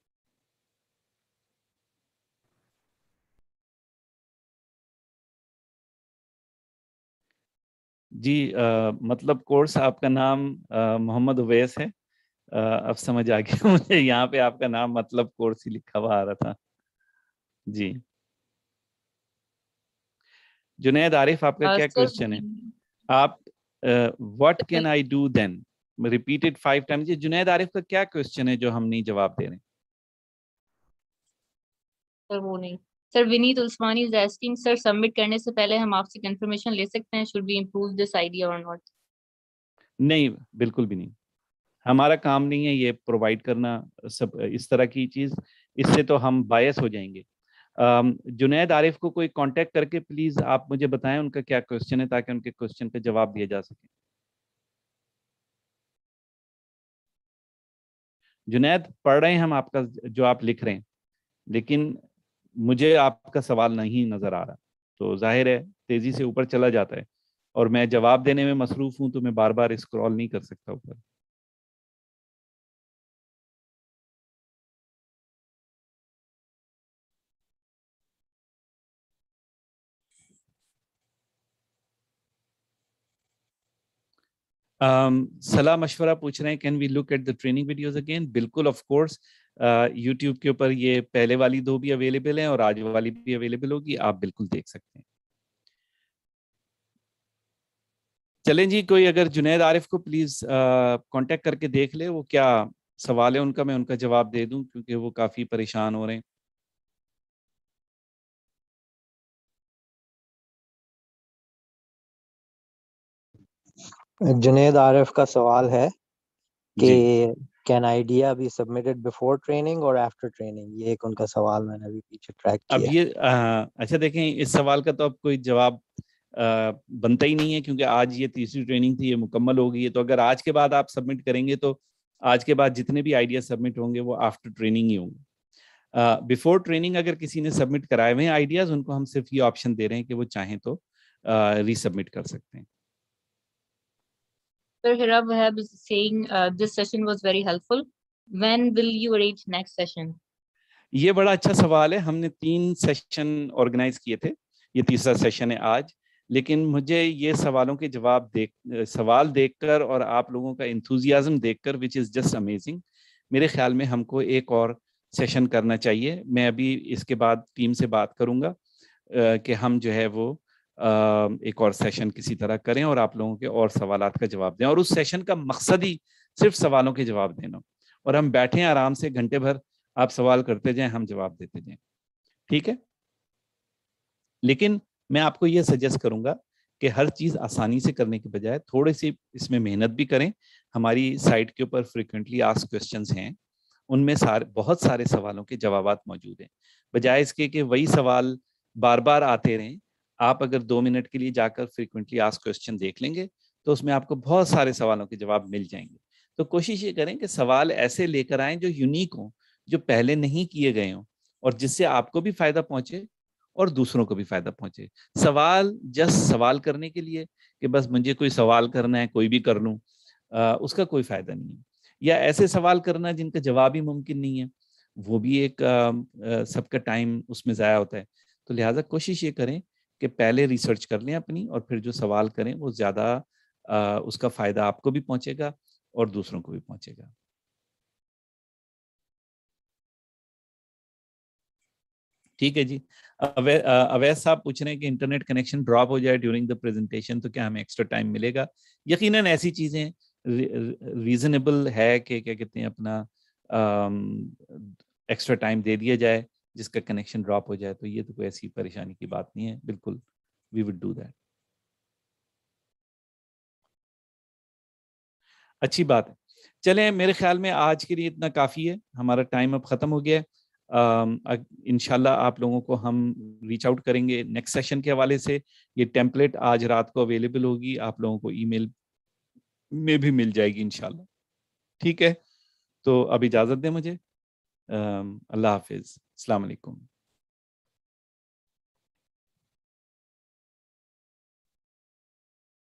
Speaker 2: जी आ, मतलब कोर्स आपका नाम मोहम्मद उवैस है आ,
Speaker 1: अब समझ आ गया मुझे यहाँ पे आपका नाम मतलब कोर्स ही लिखा हुआ आ रहा था जी जुनेद आरिफ आपका क्या क्वेश्चन है आप what can I do then repeated five time Junaid Arif का क्या क्वेश्चन है जो हम नहीं जवाब दे रहे
Speaker 3: सर वो नहीं sir Vineet Usmani is asking sir submit करने से पहले हम आपसे कंफर्मेशन ले सकते हैं should we improve this idea और नॉट
Speaker 1: नहीं बिल्कुल भी नहीं हमारा काम नहीं है ये प्रोवाइड करना सब इस तरह की चीज इससे तो हम बायस हो जाएंगे जुनेद आरिफ को कोई कांटेक्ट करके प्लीज आप मुझे बताएं उनका क्या क्वेश्चन है ताकि उनके क्वेश्चन पे जवाब दिया जा सके जुनेद पढ़ रहे हैं हम आपका जो आप लिख रहे हैं लेकिन मुझे आपका सवाल नहीं नजर आ रहा तो जाहिर है तेजी से ऊपर चला जाता है और
Speaker 2: मैं जवाब देने में मसरूफ हूं तो मैं बार बार स्क्रॉल नहीं कर सकता ऊपर
Speaker 1: Um, सलाह मशवरा पूछ रहे हैं can we look at the training videos again बिल्कुल ऑफ कोर्स यूट्यूब के ऊपर ये पहले वाली दो भी अवेलेबल हैं और आज वाली भी अवेलेबल होगी आप बिल्कुल देख सकते हैं चलें जी कोई अगर जुनेद आरिफ को प्लीज कांटेक्ट uh, करके देख ले वो क्या
Speaker 2: सवाल है उनका मैं उनका जवाब दे दूं क्योंकि वो काफी परेशान हो रहे हैं जुनेद आरिफ का सवाल है कि can idea be submitted before training और आफ्टर ट्रेनिंग ये एक उनका सवाल मैंने अभी पीछे ट्रैक किया अब
Speaker 1: ये आ, अच्छा देखें इस सवाल का तो अब कोई जवाब बनता ही नहीं है क्योंकि आज ये तीसरी ट्रेनिंग थी ये मुकम्मल हो गई है तो अगर आज के बाद आप सबमिट करेंगे तो आज के बाद जितने भी आइडिया सबमिट होंगे वो आफ्टर ट्रेनिंग ही होंगे बिफोर ट्रेनिंग अगर किसी ने सबमिट कराए हुए हैं आइडियाज उनको हम सिर्फ ये ऑप्शन दे रहे हैं कि वो चाहें तो रिसबमिट कर सकते हैं
Speaker 3: Dr. Hira Wahab is saying uh, this session was very helpful. When will you arrange next session?
Speaker 1: ये बड़ा अच्छा सवाल है हमने तीन सेशन ऑर्गेनाइज किए थे ये तीसरा सेशन है आज लेकिन मुझे ये सवालों के जवाब देख सवाल देखकर और आप लोगों का इंथुजियाज्म देखकर विच इज़ जस्ट अमेजिंग मेरे ख्याल में हमको एक और सेशन करना चाहिए मैं अभी इसके बाद टीम से बात करूंगा कि हम जो है वो एक और सेशन किसी तरह करें और आप लोगों के और सवाल का जवाब दें और उस सेशन का मकसद ही सिर्फ सवालों के जवाब देना और हम बैठे आराम से घंटे भर आप सवाल करते जाएं हम जवाब देते जाएं ठीक है लेकिन मैं आपको यह सजेस्ट करूंगा कि हर चीज़ आसानी से करने के बजाय थोड़े सी इसमें मेहनत भी करें हमारी साइट के ऊपर फ्रिक्वेंटली आस्क क्वेश्चन हैं उनमें सारे बहुत सारे सवालों के जवाब मौजूद हैं बजाय इसके कि वही सवाल बार बार आते रहें आप अगर दो मिनट के लिए जाकर फ्रिक्वेंटली आज क्वेश्चन देख लेंगे तो उसमें आपको बहुत सारे सवालों के जवाब मिल जाएंगे तो कोशिश ये करें कि सवाल ऐसे लेकर आए जो यूनिक हों जो पहले नहीं किए गए हों और जिससे आपको भी फायदा पहुंचे और दूसरों को भी फायदा पहुंचे सवाल जस्ट सवाल करने के लिए कि बस मुझे कोई सवाल करना है कोई भी कर लूँ उसका कोई फायदा नहीं है या ऐसे सवाल करना जिनका जवाब ही मुमकिन नहीं है वो भी एक सबका टाइम उसमें ज़ाया होता है तो लिहाजा कोशिश ये करें कि पहले रिसर्च कर लें अपनी और फिर जो सवाल करें वो ज़्यादा उसका फ़ायदा आपको भी पहुंचेगा और दूसरों को भी पहुंचेगा ठीक है जी अवैध अवैध साहब पूछ रहे हैं कि इंटरनेट कनेक्शन ड्रॉप हो जाए ड्यूरिंग द प्रेजेंटेशन तो क्या हमें एक्स्ट्रा टाइम मिलेगा यकीनन ऐसी चीज़ें रीजनेबल है कि क्या कहते हैं अपना एक्स्ट्रा टाइम दे दिया जाए जिसका कनेक्शन ड्रॉप हो जाए तो ये तो कोई ऐसी परेशानी की बात नहीं है बिल्कुल वी वुड डू दैट अच्छी बात है चले मेरे ख्याल में आज के लिए इतना काफ़ी है हमारा टाइम अब ख़त्म हो गया है इनशाला आप लोगों को हम रीच आउट करेंगे नेक्स्ट सेशन के हवाले से ये टेम्पलेट आज रात को अवेलेबल होगी आप लोगों को ईमेल में भी मिल जाएगी इनशाला ठीक है
Speaker 2: तो अब इजाज़त दें मुझे अल्लाह हाफिज़ अलैक्म